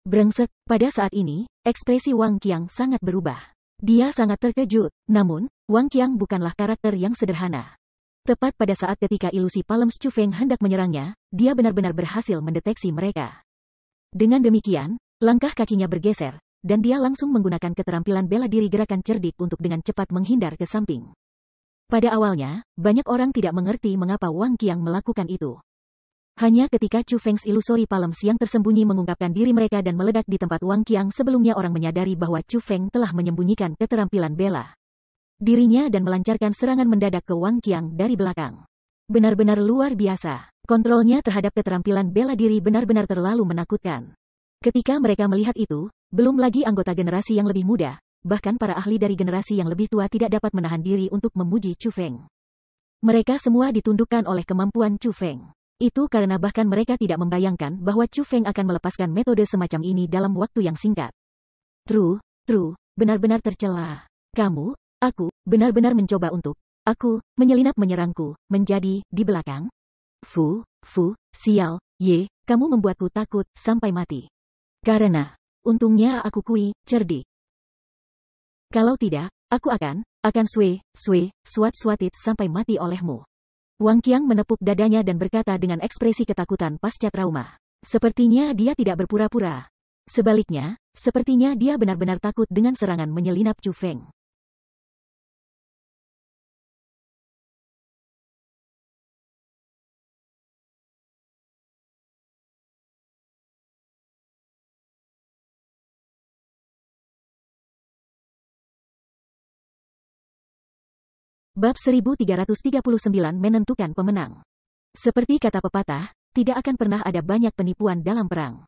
A: Brengsek, pada saat ini, ekspresi Wang Qiang sangat berubah. Dia sangat terkejut, namun, Wang Qiang bukanlah karakter yang sederhana. Tepat pada saat ketika ilusi Palem Chu Feng hendak menyerangnya, dia benar-benar berhasil mendeteksi mereka. Dengan demikian, langkah kakinya bergeser, dan dia langsung menggunakan keterampilan bela diri gerakan cerdik untuk dengan cepat menghindar ke samping. Pada awalnya, banyak orang tidak mengerti mengapa Wang Qiang melakukan itu. Hanya ketika Chu Feng's ilusori palem yang tersembunyi mengungkapkan diri mereka dan meledak di tempat Wang Qiang sebelumnya orang menyadari bahwa Chu Feng telah menyembunyikan keterampilan bela. Dirinya dan melancarkan serangan mendadak ke Wang Qiang dari belakang. Benar-benar luar biasa. Kontrolnya terhadap keterampilan bela diri benar-benar terlalu menakutkan. Ketika mereka melihat itu, belum lagi anggota generasi yang lebih muda, bahkan para ahli dari generasi yang lebih tua tidak dapat menahan diri untuk memuji Chu Feng. Mereka semua ditundukkan oleh kemampuan Chu Feng. Itu karena bahkan mereka tidak membayangkan bahwa Chu Feng akan melepaskan metode semacam ini dalam waktu yang singkat. True, true, benar-benar tercela. Kamu, aku, benar-benar mencoba untuk, aku, menyelinap menyerangku, menjadi, di belakang. Fu, fu, sial, ye, kamu membuatku takut, sampai mati. Karena, untungnya aku kui, cerdik. Kalau tidak, aku akan, akan swe, swe, suat-suatit sampai mati olehmu. Wang Qiang menepuk dadanya dan berkata dengan ekspresi ketakutan pasca trauma. Sepertinya dia tidak berpura-pura. Sebaliknya, sepertinya dia benar-benar takut dengan serangan menyelinap Chu Feng. Bab 1339 menentukan pemenang. Seperti kata pepatah, tidak akan pernah ada banyak penipuan dalam perang.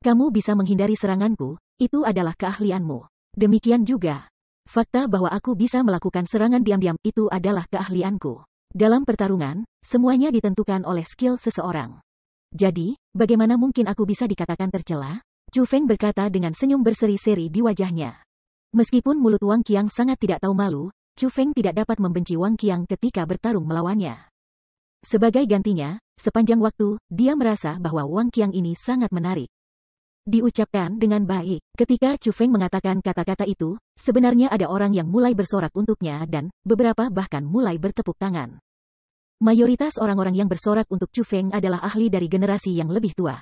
A: Kamu bisa menghindari seranganku, itu adalah keahlianmu. Demikian juga. Fakta bahwa aku bisa melakukan serangan diam-diam itu adalah keahlianku. Dalam pertarungan, semuanya ditentukan oleh skill seseorang. Jadi, bagaimana mungkin aku bisa dikatakan tercela? Chu Feng berkata dengan senyum berseri-seri di wajahnya. Meskipun mulut Wang Qiang sangat tidak tahu malu, Chu Feng tidak dapat membenci Wang Qiang ketika bertarung melawannya. Sebagai gantinya, sepanjang waktu, dia merasa bahwa Wang Qiang ini sangat menarik. Diucapkan dengan baik, ketika Chu Feng mengatakan kata-kata itu, sebenarnya ada orang yang mulai bersorak untuknya dan beberapa bahkan mulai bertepuk tangan. Mayoritas orang-orang yang bersorak untuk Chu Feng adalah ahli dari generasi yang lebih tua.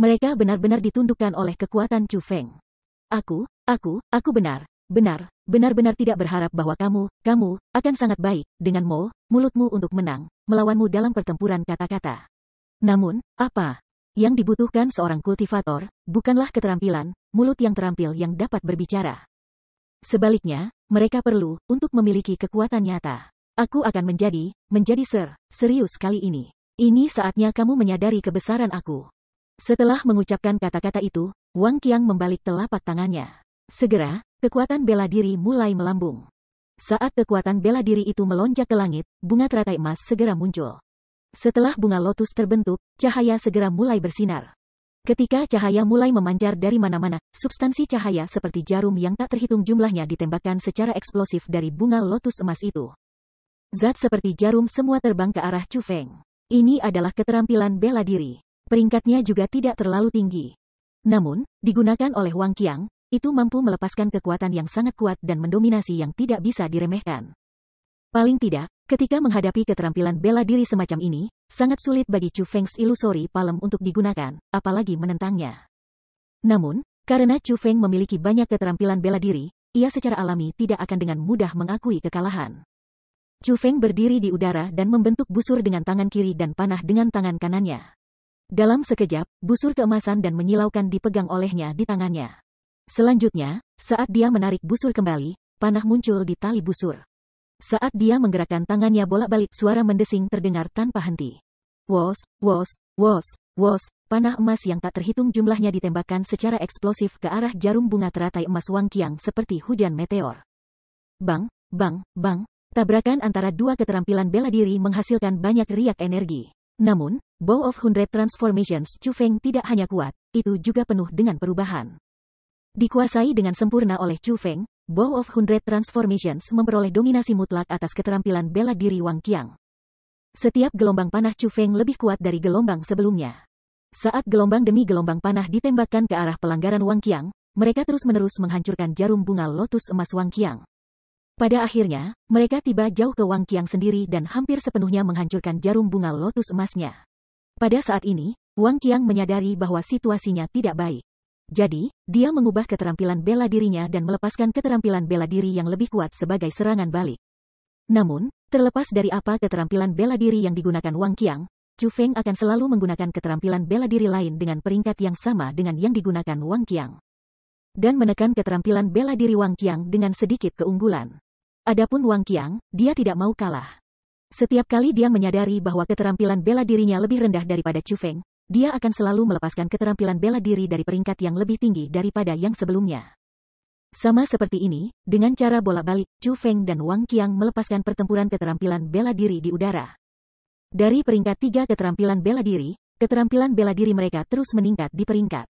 A: Mereka benar-benar ditundukkan oleh kekuatan Chu Feng. Aku, aku, aku benar, Benar, benar-benar tidak berharap bahwa kamu, kamu, akan sangat baik, dengan mo, mulutmu untuk menang, melawanmu dalam pertempuran kata-kata. Namun, apa yang dibutuhkan seorang kultivator, bukanlah keterampilan, mulut yang terampil yang dapat berbicara. Sebaliknya, mereka perlu, untuk memiliki kekuatan nyata. Aku akan menjadi, menjadi ser, serius kali ini. Ini saatnya kamu menyadari kebesaran aku. Setelah mengucapkan kata-kata itu, Wang Qiang membalik telapak tangannya. Segera, Kekuatan bela diri mulai melambung. Saat kekuatan bela diri itu melonjak ke langit, bunga teratai emas segera muncul. Setelah bunga lotus terbentuk, cahaya segera mulai bersinar. Ketika cahaya mulai memancar dari mana-mana, substansi cahaya seperti jarum yang tak terhitung jumlahnya ditembakkan secara eksplosif dari bunga lotus emas itu. Zat seperti jarum semua terbang ke arah Chu Feng. Ini adalah keterampilan bela diri. Peringkatnya juga tidak terlalu tinggi. Namun, digunakan oleh Wang Qiang, itu mampu melepaskan kekuatan yang sangat kuat dan mendominasi yang tidak bisa diremehkan. Paling tidak, ketika menghadapi keterampilan bela diri semacam ini, sangat sulit bagi Chu Feng's ilusori palem untuk digunakan, apalagi menentangnya. Namun, karena Chu Feng memiliki banyak keterampilan bela diri, ia secara alami tidak akan dengan mudah mengakui kekalahan. Chu Feng berdiri di udara dan membentuk busur dengan tangan kiri dan panah dengan tangan kanannya. Dalam sekejap, busur keemasan dan menyilaukan dipegang olehnya di tangannya. Selanjutnya, saat dia menarik busur kembali, panah muncul di tali busur. Saat dia menggerakkan tangannya bolak-balik suara mendesing terdengar tanpa henti. Wos, wos, wos, wos, panah emas yang tak terhitung jumlahnya ditembakkan secara eksplosif ke arah jarum bunga teratai emas Wang Qiang seperti hujan meteor. Bang, bang, bang, tabrakan antara dua keterampilan bela diri menghasilkan banyak riak energi. Namun, Bow of Hundred Transformations Chu Feng tidak hanya kuat, itu juga penuh dengan perubahan. Dikuasai dengan sempurna oleh Chu Feng, Bow of Hundred Transformations memperoleh dominasi mutlak atas keterampilan bela diri Wang Qiang. Setiap gelombang panah Chu Feng lebih kuat dari gelombang sebelumnya. Saat gelombang demi gelombang panah ditembakkan ke arah pelanggaran Wang Qiang, mereka terus-menerus menghancurkan jarum bunga lotus emas Wang Qiang. Pada akhirnya, mereka tiba jauh ke Wang Qiang sendiri dan hampir sepenuhnya menghancurkan jarum bunga lotus emasnya. Pada saat ini, Wang Qiang menyadari bahwa situasinya tidak baik. Jadi, dia mengubah keterampilan bela dirinya dan melepaskan keterampilan bela diri yang lebih kuat sebagai serangan balik. Namun, terlepas dari apa keterampilan bela diri yang digunakan Wang Qiang, Chu Feng akan selalu menggunakan keterampilan bela diri lain dengan peringkat yang sama dengan yang digunakan Wang Qiang. Dan menekan keterampilan bela diri Wang Qiang dengan sedikit keunggulan. Adapun Wang Qiang, dia tidak mau kalah. Setiap kali dia menyadari bahwa keterampilan bela dirinya lebih rendah daripada Chu Feng, dia akan selalu melepaskan keterampilan bela diri dari peringkat yang lebih tinggi daripada yang sebelumnya. Sama seperti ini, dengan cara bola balik Chu Feng dan Wang Qiang melepaskan pertempuran keterampilan bela diri di udara. Dari peringkat tiga keterampilan bela diri, keterampilan bela diri mereka terus meningkat di peringkat.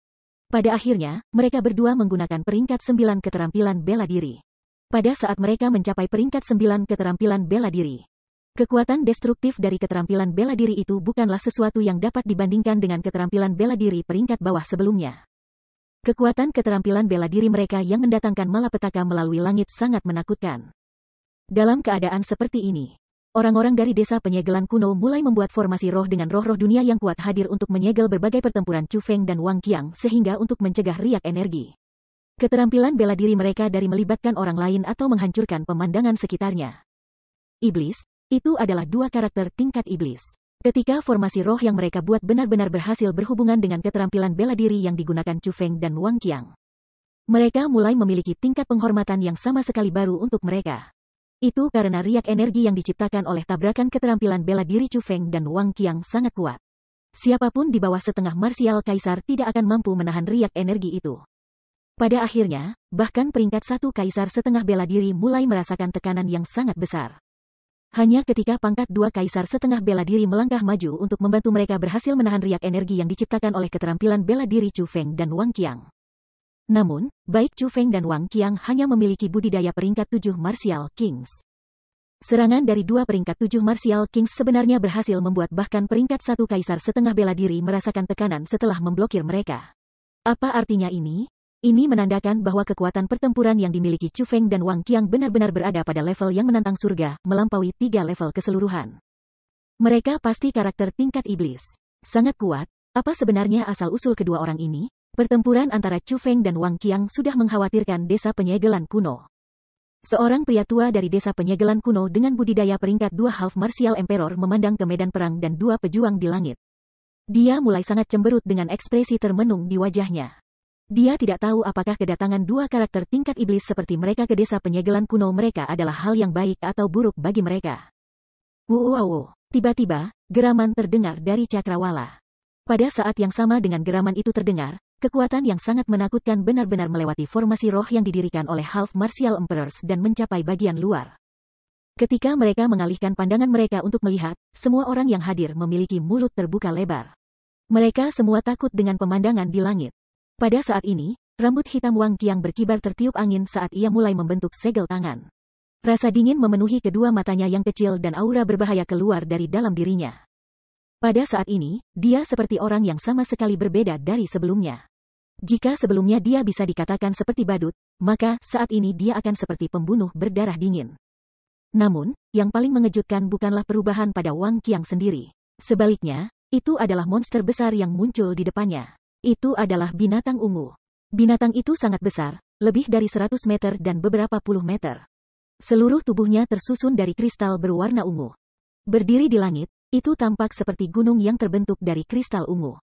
A: Pada akhirnya, mereka berdua menggunakan peringkat sembilan keterampilan bela diri. Pada saat mereka mencapai peringkat sembilan keterampilan bela diri, Kekuatan destruktif dari keterampilan bela diri itu bukanlah sesuatu yang dapat dibandingkan dengan keterampilan bela diri peringkat bawah sebelumnya. Kekuatan keterampilan bela diri mereka yang mendatangkan malapetaka melalui langit sangat menakutkan. Dalam keadaan seperti ini, orang-orang dari desa penyegelan kuno mulai membuat formasi roh dengan roh-roh dunia yang kuat hadir untuk menyegel berbagai pertempuran Chu Feng dan Wang Qiang sehingga untuk mencegah riak energi. Keterampilan bela diri mereka dari melibatkan orang lain atau menghancurkan pemandangan sekitarnya. Iblis, itu adalah dua karakter tingkat iblis. Ketika formasi roh yang mereka buat benar-benar berhasil berhubungan dengan keterampilan bela diri yang digunakan Chu Feng dan Wang Qiang. Mereka mulai memiliki tingkat penghormatan yang sama sekali baru untuk mereka. Itu karena riak energi yang diciptakan oleh tabrakan keterampilan bela diri Chu Feng dan Wang Qiang sangat kuat. Siapapun di bawah setengah marsial kaisar tidak akan mampu menahan riak energi itu. Pada akhirnya, bahkan peringkat satu kaisar setengah bela diri mulai merasakan tekanan yang sangat besar. Hanya ketika pangkat dua kaisar setengah bela diri melangkah maju untuk membantu mereka berhasil menahan riak energi yang diciptakan oleh keterampilan bela diri Chu Feng dan Wang Qiang. Namun, baik Chu Feng dan Wang Qiang hanya memiliki budidaya peringkat tujuh Martial Kings. Serangan dari dua peringkat tujuh Martial Kings sebenarnya berhasil membuat bahkan peringkat satu kaisar setengah bela diri merasakan tekanan setelah memblokir mereka. Apa artinya ini? Ini menandakan bahwa kekuatan pertempuran yang dimiliki Chu Feng dan Wang Qiang benar-benar berada pada level yang menantang surga, melampaui tiga level keseluruhan. Mereka pasti karakter tingkat iblis. Sangat kuat, apa sebenarnya asal-usul kedua orang ini? Pertempuran antara Chu Feng dan Wang Qiang sudah mengkhawatirkan desa penyegelan kuno. Seorang pria tua dari desa penyegelan kuno dengan budidaya peringkat dua half martial emperor memandang ke medan perang dan dua pejuang di langit. Dia mulai sangat cemberut dengan ekspresi termenung di wajahnya. Dia tidak tahu apakah kedatangan dua karakter tingkat iblis seperti mereka ke desa penyegelan kuno mereka adalah hal yang baik atau buruk bagi mereka. Wow, tiba-tiba, geraman terdengar dari Cakrawala. Pada saat yang sama dengan geraman itu terdengar, kekuatan yang sangat menakutkan benar-benar melewati formasi roh yang didirikan oleh Half Martial Emperors dan mencapai bagian luar. Ketika mereka mengalihkan pandangan mereka untuk melihat, semua orang yang hadir memiliki mulut terbuka lebar. Mereka semua takut dengan pemandangan di langit. Pada saat ini, rambut hitam Wang Qiang berkibar tertiup angin saat ia mulai membentuk segel tangan. Rasa dingin memenuhi kedua matanya yang kecil dan aura berbahaya keluar dari dalam dirinya. Pada saat ini, dia seperti orang yang sama sekali berbeda dari sebelumnya. Jika sebelumnya dia bisa dikatakan seperti badut, maka saat ini dia akan seperti pembunuh berdarah dingin. Namun, yang paling mengejutkan bukanlah perubahan pada Wang Qiang sendiri. Sebaliknya, itu adalah monster besar yang muncul di depannya. Itu adalah binatang ungu. Binatang itu sangat besar, lebih dari 100 meter dan beberapa puluh meter. Seluruh tubuhnya tersusun dari kristal berwarna ungu. Berdiri di langit, itu tampak seperti gunung yang terbentuk dari kristal ungu.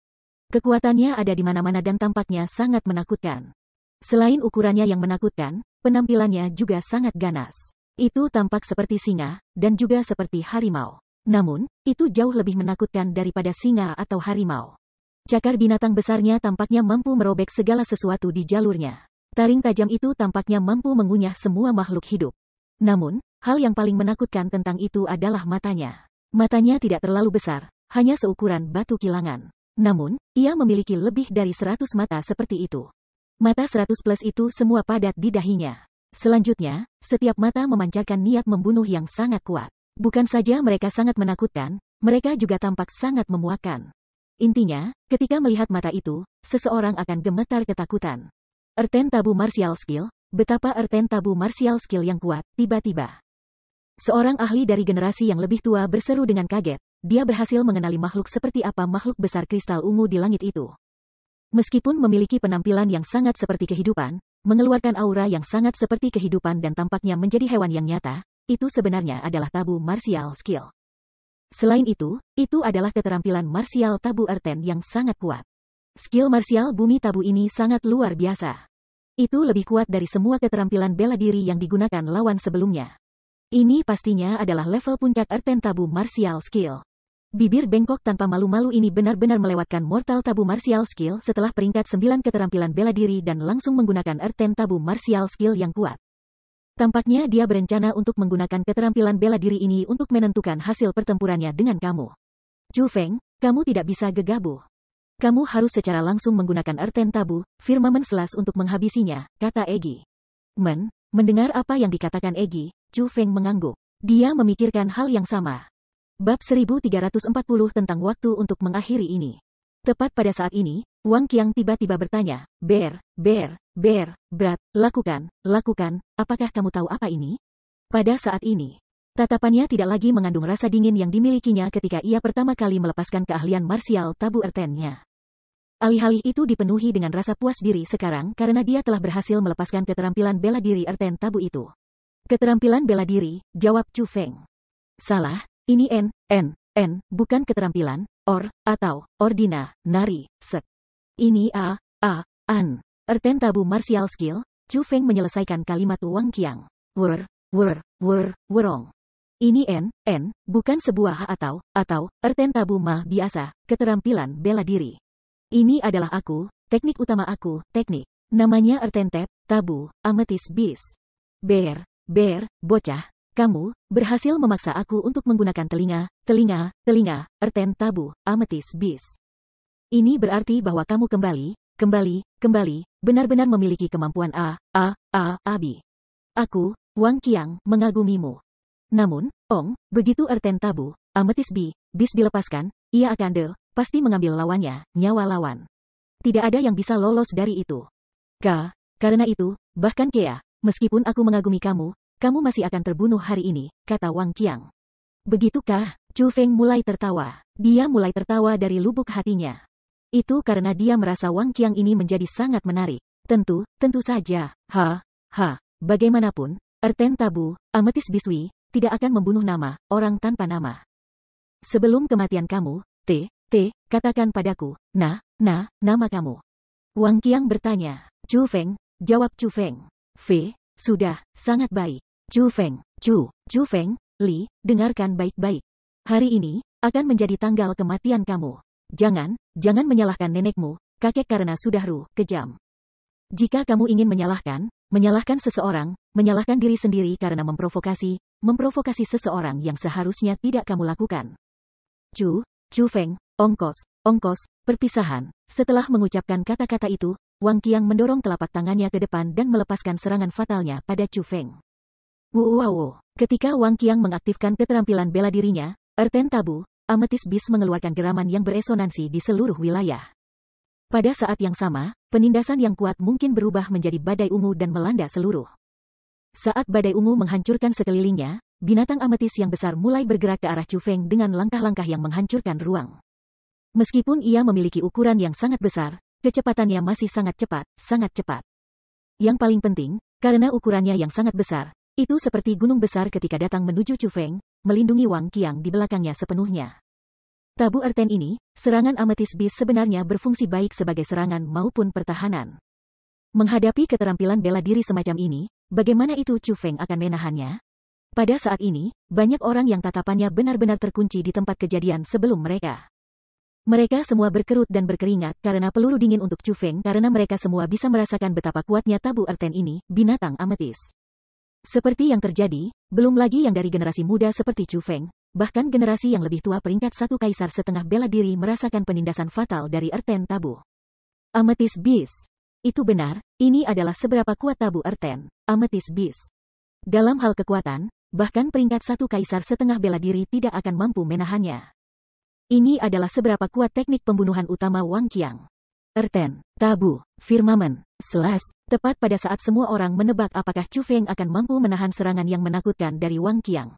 A: Kekuatannya ada di mana-mana dan tampaknya sangat menakutkan. Selain ukurannya yang menakutkan, penampilannya juga sangat ganas. Itu tampak seperti singa, dan juga seperti harimau. Namun, itu jauh lebih menakutkan daripada singa atau harimau. Cakar binatang besarnya tampaknya mampu merobek segala sesuatu di jalurnya. Taring tajam itu tampaknya mampu mengunyah semua makhluk hidup. Namun, hal yang paling menakutkan tentang itu adalah matanya. Matanya tidak terlalu besar, hanya seukuran batu kilangan. Namun, ia memiliki lebih dari seratus mata seperti itu. Mata 100 plus itu semua padat di dahinya. Selanjutnya, setiap mata memancarkan niat membunuh yang sangat kuat. Bukan saja mereka sangat menakutkan, mereka juga tampak sangat memuakan. Intinya, ketika melihat mata itu, seseorang akan gemetar ketakutan. Erten tabu martial skill, betapa erten tabu martial skill yang kuat, tiba-tiba. Seorang ahli dari generasi yang lebih tua berseru dengan kaget, dia berhasil mengenali makhluk seperti apa makhluk besar kristal ungu di langit itu. Meskipun memiliki penampilan yang sangat seperti kehidupan, mengeluarkan aura yang sangat seperti kehidupan dan tampaknya menjadi hewan yang nyata, itu sebenarnya adalah tabu martial skill. Selain itu, itu adalah keterampilan marsial tabu Erten yang sangat kuat. Skill marsial bumi tabu ini sangat luar biasa. Itu lebih kuat dari semua keterampilan bela diri yang digunakan lawan sebelumnya. Ini pastinya adalah level puncak Erten tabu marsial skill. Bibir bengkok tanpa malu-malu ini benar-benar melewatkan mortal tabu marsial skill setelah peringkat 9 keterampilan bela diri dan langsung menggunakan Erten tabu marsial skill yang kuat. Tampaknya dia berencana untuk menggunakan keterampilan bela diri ini untuk menentukan hasil pertempurannya dengan kamu. Chu Feng, kamu tidak bisa gegabah. Kamu harus secara langsung menggunakan erten tabu, firmamen selas untuk menghabisinya, kata Egi. Men, mendengar apa yang dikatakan Egi, Chu Feng mengangguk. Dia memikirkan hal yang sama. Bab 1340 tentang waktu untuk mengakhiri ini. Tepat pada saat ini, Wang Qiang tiba-tiba bertanya, Ber, Ber, Ber, Brat, lakukan, lakukan, apakah kamu tahu apa ini? Pada saat ini, tatapannya tidak lagi mengandung rasa dingin yang dimilikinya ketika ia pertama kali melepaskan keahlian marsial tabu ertennya. Alih-alih itu dipenuhi dengan rasa puas diri sekarang karena dia telah berhasil melepaskan keterampilan bela diri erten tabu itu. Keterampilan bela diri, jawab Chu Feng. Salah, ini N, N, N, bukan keterampilan, or, atau, ordina, nari, sek. Ini A, A, An. Erten tabu martial skill, Chu Feng menyelesaikan kalimat Wang Qiang. Wur, wur, wur, wurong. Ini N, N, bukan sebuah H atau, atau, erten tabu mah biasa, keterampilan bela diri. Ini adalah aku, teknik utama aku, teknik. Namanya erten tep, tabu, ametis bis. Ber, ber, bocah, kamu, berhasil memaksa aku untuk menggunakan telinga, telinga, telinga, erten tabu, ametis bis. Ini berarti bahwa kamu kembali, kembali, kembali, benar-benar memiliki kemampuan A, A, A, A, B. Aku, Wang Qiang, mengagumimu. Namun, Ong, begitu Erten tabu, Ametis B, bis dilepaskan, ia akan de, pasti mengambil lawannya, nyawa lawan. Tidak ada yang bisa lolos dari itu. K, karena itu, bahkan Kea, meskipun aku mengagumi kamu, kamu masih akan terbunuh hari ini, kata Wang Qiang. Begitukah? Chu Feng mulai tertawa. Dia mulai tertawa dari lubuk hatinya. Itu karena dia merasa Wang Qiang ini menjadi sangat menarik. Tentu, tentu saja. Ha, ha, bagaimanapun, Erten Tabu, Ametis Biswi, tidak akan membunuh nama, orang tanpa nama. Sebelum kematian kamu, T, T, katakan padaku, Na, Na, nama kamu. Wang Qiang bertanya, Chu Feng, jawab Chu Feng. V, sudah, sangat baik. Chu Feng, Chu, Chu Feng, Li, dengarkan baik-baik. Hari ini, akan menjadi tanggal kematian kamu. Jangan, jangan menyalahkan nenekmu, kakek karena sudah ruh, kejam. Jika kamu ingin menyalahkan, menyalahkan seseorang, menyalahkan diri sendiri karena memprovokasi, memprovokasi seseorang yang seharusnya tidak kamu lakukan. Chu, Chu Feng, ongkos, ongkos, perpisahan. Setelah mengucapkan kata-kata itu, Wang Qiang mendorong telapak tangannya ke depan dan melepaskan serangan fatalnya pada Chu Feng. Wow, Ketika Wang Qiang mengaktifkan keterampilan bela dirinya, Erten Tabu, Amethyst Bis mengeluarkan geraman yang beresonansi di seluruh wilayah. Pada saat yang sama, penindasan yang kuat mungkin berubah menjadi badai ungu dan melanda seluruh. Saat badai ungu menghancurkan sekelilingnya, binatang ametis yang besar mulai bergerak ke arah Chufeng dengan langkah-langkah yang menghancurkan ruang. Meskipun ia memiliki ukuran yang sangat besar, kecepatannya masih sangat cepat, sangat cepat. Yang paling penting, karena ukurannya yang sangat besar, itu seperti gunung besar ketika datang menuju Chufeng, melindungi Wang Qiang di belakangnya sepenuhnya. Tabu Arten ini, serangan ametis bis sebenarnya berfungsi baik sebagai serangan maupun pertahanan. Menghadapi keterampilan bela diri semacam ini, bagaimana itu Chu Feng akan menahannya? Pada saat ini, banyak orang yang tatapannya benar-benar terkunci di tempat kejadian sebelum mereka. Mereka semua berkerut dan berkeringat karena peluru dingin untuk Chu Feng karena mereka semua bisa merasakan betapa kuatnya tabu Arten ini, binatang ametis. Seperti yang terjadi, belum lagi yang dari generasi muda seperti Chu Feng, Bahkan generasi yang lebih tua peringkat satu kaisar setengah bela diri merasakan penindasan fatal dari Erten Tabu. amethyst Beast. Itu benar, ini adalah seberapa kuat Tabu Erten, amethyst Beast. Dalam hal kekuatan, bahkan peringkat satu kaisar setengah bela diri tidak akan mampu menahannya. Ini adalah seberapa kuat teknik pembunuhan utama Wang Qiang. Erten, Tabu, Firmamen, Selas, tepat pada saat semua orang menebak apakah Chu Feng akan mampu menahan serangan yang menakutkan dari Wang Qiang.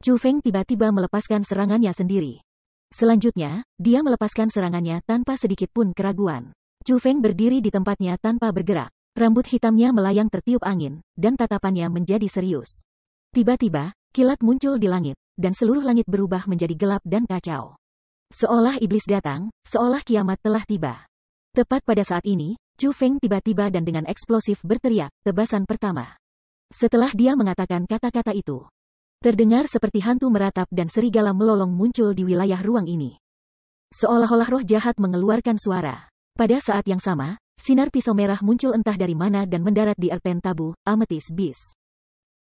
A: Chu Feng tiba-tiba melepaskan serangannya sendiri. Selanjutnya, dia melepaskan serangannya tanpa sedikit pun keraguan. Chu Feng berdiri di tempatnya tanpa bergerak. Rambut hitamnya melayang tertiup angin, dan tatapannya menjadi serius. Tiba-tiba, kilat muncul di langit, dan seluruh langit berubah menjadi gelap dan kacau. Seolah iblis datang, seolah kiamat telah tiba. Tepat pada saat ini, Chu Feng tiba-tiba dan dengan eksplosif berteriak, tebasan pertama. Setelah dia mengatakan kata-kata itu, Terdengar seperti hantu meratap dan serigala melolong muncul di wilayah ruang ini. Seolah-olah roh jahat mengeluarkan suara. Pada saat yang sama, sinar pisau merah muncul entah dari mana dan mendarat di erten tabu, ametis bis.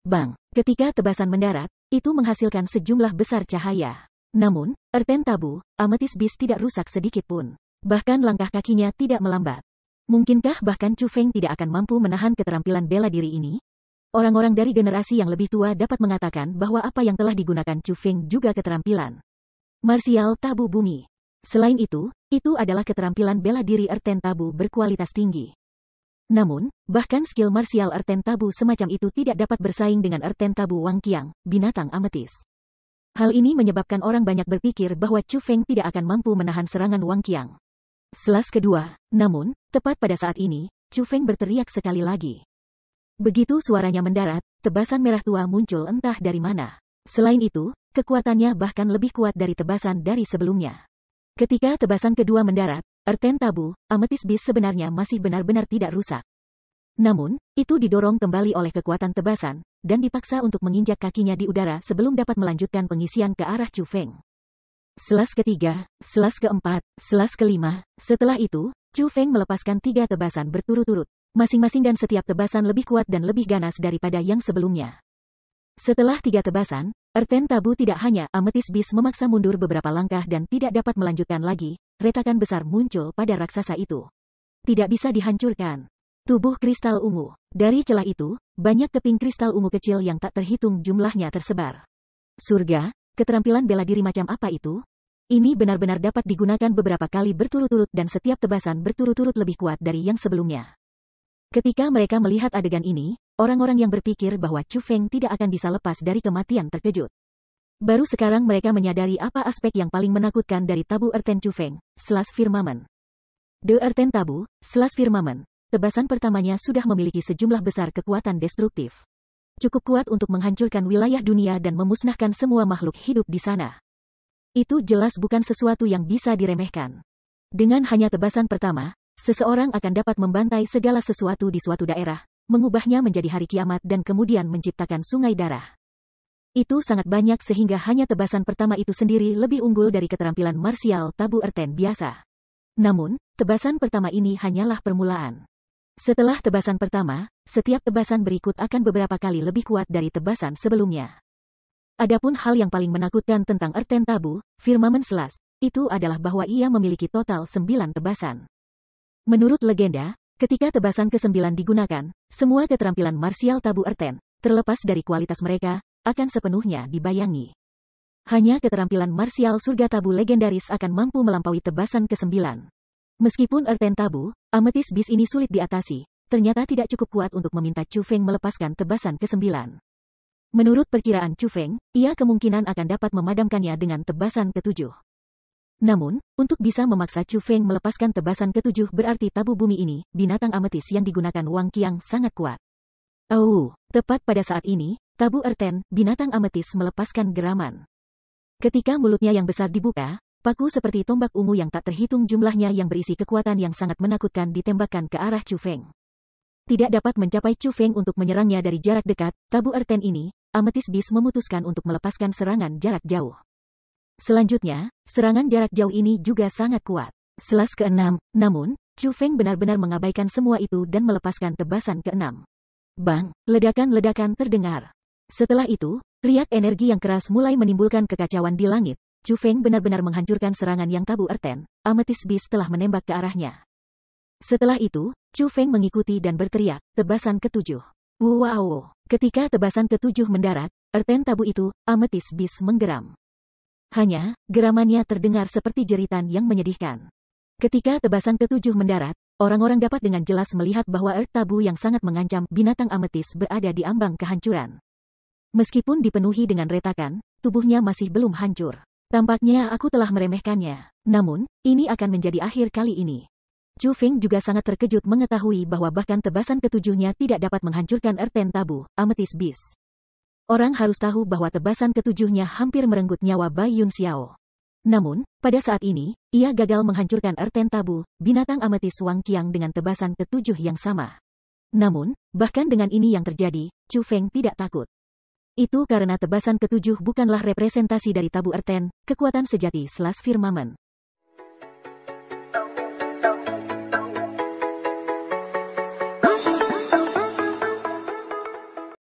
A: Bang, ketika tebasan mendarat, itu menghasilkan sejumlah besar cahaya. Namun, erten tabu, ametis bis tidak rusak sedikit pun. Bahkan langkah kakinya tidak melambat. Mungkinkah bahkan Chu Feng tidak akan mampu menahan keterampilan bela diri ini? Orang-orang dari generasi yang lebih tua dapat mengatakan bahwa apa yang telah digunakan Chu Feng juga keterampilan. Marsial tabu bumi. Selain itu, itu adalah keterampilan bela diri erten tabu berkualitas tinggi. Namun, bahkan skill marsial erten tabu semacam itu tidak dapat bersaing dengan erten tabu Wang Qiang, binatang ametis. Hal ini menyebabkan orang banyak berpikir bahwa Chu Feng tidak akan mampu menahan serangan Wang Qiang. Selas kedua, namun, tepat pada saat ini, Chu Feng berteriak sekali lagi. Begitu suaranya mendarat, tebasan merah tua muncul entah dari mana. Selain itu, kekuatannya bahkan lebih kuat dari tebasan dari sebelumnya. Ketika tebasan kedua mendarat, Erten Tabu, Ametis Bis sebenarnya masih benar-benar tidak rusak. Namun, itu didorong kembali oleh kekuatan tebasan, dan dipaksa untuk menginjak kakinya di udara sebelum dapat melanjutkan pengisian ke arah Chu Feng. Selas ketiga, selas keempat, selas kelima, setelah itu, Chu Feng melepaskan tiga tebasan berturut-turut, masing-masing dan setiap tebasan lebih kuat dan lebih ganas daripada yang sebelumnya. Setelah tiga tebasan, Erten Tabu tidak hanya Ametis Bis memaksa mundur beberapa langkah dan tidak dapat melanjutkan lagi, retakan besar muncul pada raksasa itu. Tidak bisa dihancurkan. Tubuh kristal ungu. Dari celah itu, banyak keping kristal ungu kecil yang tak terhitung jumlahnya tersebar. Surga, keterampilan bela diri macam apa itu? Ini benar-benar dapat digunakan beberapa kali berturut-turut dan setiap tebasan berturut-turut lebih kuat dari yang sebelumnya. Ketika mereka melihat adegan ini, orang-orang yang berpikir bahwa Chu Feng tidak akan bisa lepas dari kematian terkejut. Baru sekarang mereka menyadari apa aspek yang paling menakutkan dari tabu Erten Chu Feng, Selas Firmamen. The Erten Tabu, Selas Firmamen, tebasan pertamanya sudah memiliki sejumlah besar kekuatan destruktif. Cukup kuat untuk menghancurkan wilayah dunia dan memusnahkan semua makhluk hidup di sana. Itu jelas bukan sesuatu yang bisa diremehkan. Dengan hanya tebasan pertama, Seseorang akan dapat membantai segala sesuatu di suatu daerah, mengubahnya menjadi hari kiamat dan kemudian menciptakan sungai darah. Itu sangat banyak sehingga hanya tebasan pertama itu sendiri lebih unggul dari keterampilan marsial tabu erten biasa. Namun, tebasan pertama ini hanyalah permulaan. Setelah tebasan pertama, setiap tebasan berikut akan beberapa kali lebih kuat dari tebasan sebelumnya. Adapun hal yang paling menakutkan tentang erten tabu, firmamen selas, itu adalah bahwa ia memiliki total sembilan tebasan. Menurut legenda, ketika tebasan ke-9 digunakan, semua keterampilan Martial tabu Erten, terlepas dari kualitas mereka, akan sepenuhnya dibayangi. Hanya keterampilan Martial surga tabu legendaris akan mampu melampaui tebasan ke-9. Meskipun Erten tabu, ametis bis ini sulit diatasi, ternyata tidak cukup kuat untuk meminta Chu Feng melepaskan tebasan ke-9. Menurut perkiraan Chu Feng, ia kemungkinan akan dapat memadamkannya dengan tebasan ketujuh. Namun, untuk bisa memaksa Chu Feng melepaskan tebasan ketujuh berarti tabu bumi ini, binatang ametis yang digunakan Wang Qiang sangat kuat. Oh, tepat pada saat ini, tabu erten, binatang ametis melepaskan geraman. Ketika mulutnya yang besar dibuka, paku seperti tombak ungu yang tak terhitung jumlahnya yang berisi kekuatan yang sangat menakutkan ditembakkan ke arah Chu Feng. Tidak dapat mencapai Chu Feng untuk menyerangnya dari jarak dekat, tabu erten ini, Ametis Bis memutuskan untuk melepaskan serangan jarak jauh. Selanjutnya, serangan jarak jauh ini juga sangat kuat. Selas ke-6, namun, Chu Feng benar-benar mengabaikan semua itu dan melepaskan tebasan ke-6. Bang, ledakan-ledakan terdengar. Setelah itu, riak energi yang keras mulai menimbulkan kekacauan di langit. Chu Feng benar-benar menghancurkan serangan yang tabu Erten, Amethyst Beast telah menembak ke arahnya. Setelah itu, Chu Feng mengikuti dan berteriak, tebasan ketujuh. Wow! Ketika tebasan ketujuh mendarat, Erten tabu itu, Amethyst Beast menggeram. Hanya, geramannya terdengar seperti jeritan yang menyedihkan. Ketika tebasan ketujuh mendarat, orang-orang dapat dengan jelas melihat bahwa Earth Tabu yang sangat mengancam binatang ametis berada di ambang kehancuran. Meskipun dipenuhi dengan retakan, tubuhnya masih belum hancur. Tampaknya aku telah meremehkannya. Namun, ini akan menjadi akhir kali ini. Chu Feng juga sangat terkejut mengetahui bahwa bahkan tebasan ketujuhnya tidak dapat menghancurkan Erten Tabu, Ametis Bis. Orang harus tahu bahwa tebasan ketujuhnya hampir merenggut nyawa Bai Yun Xiao. Namun, pada saat ini, ia gagal menghancurkan Erten Tabu, binatang ametis Wang Qiang dengan tebasan ketujuh yang sama. Namun, bahkan dengan ini yang terjadi, Chu Feng tidak takut. Itu karena tebasan ketujuh bukanlah representasi dari tabu Erten, kekuatan sejati selas firmamen.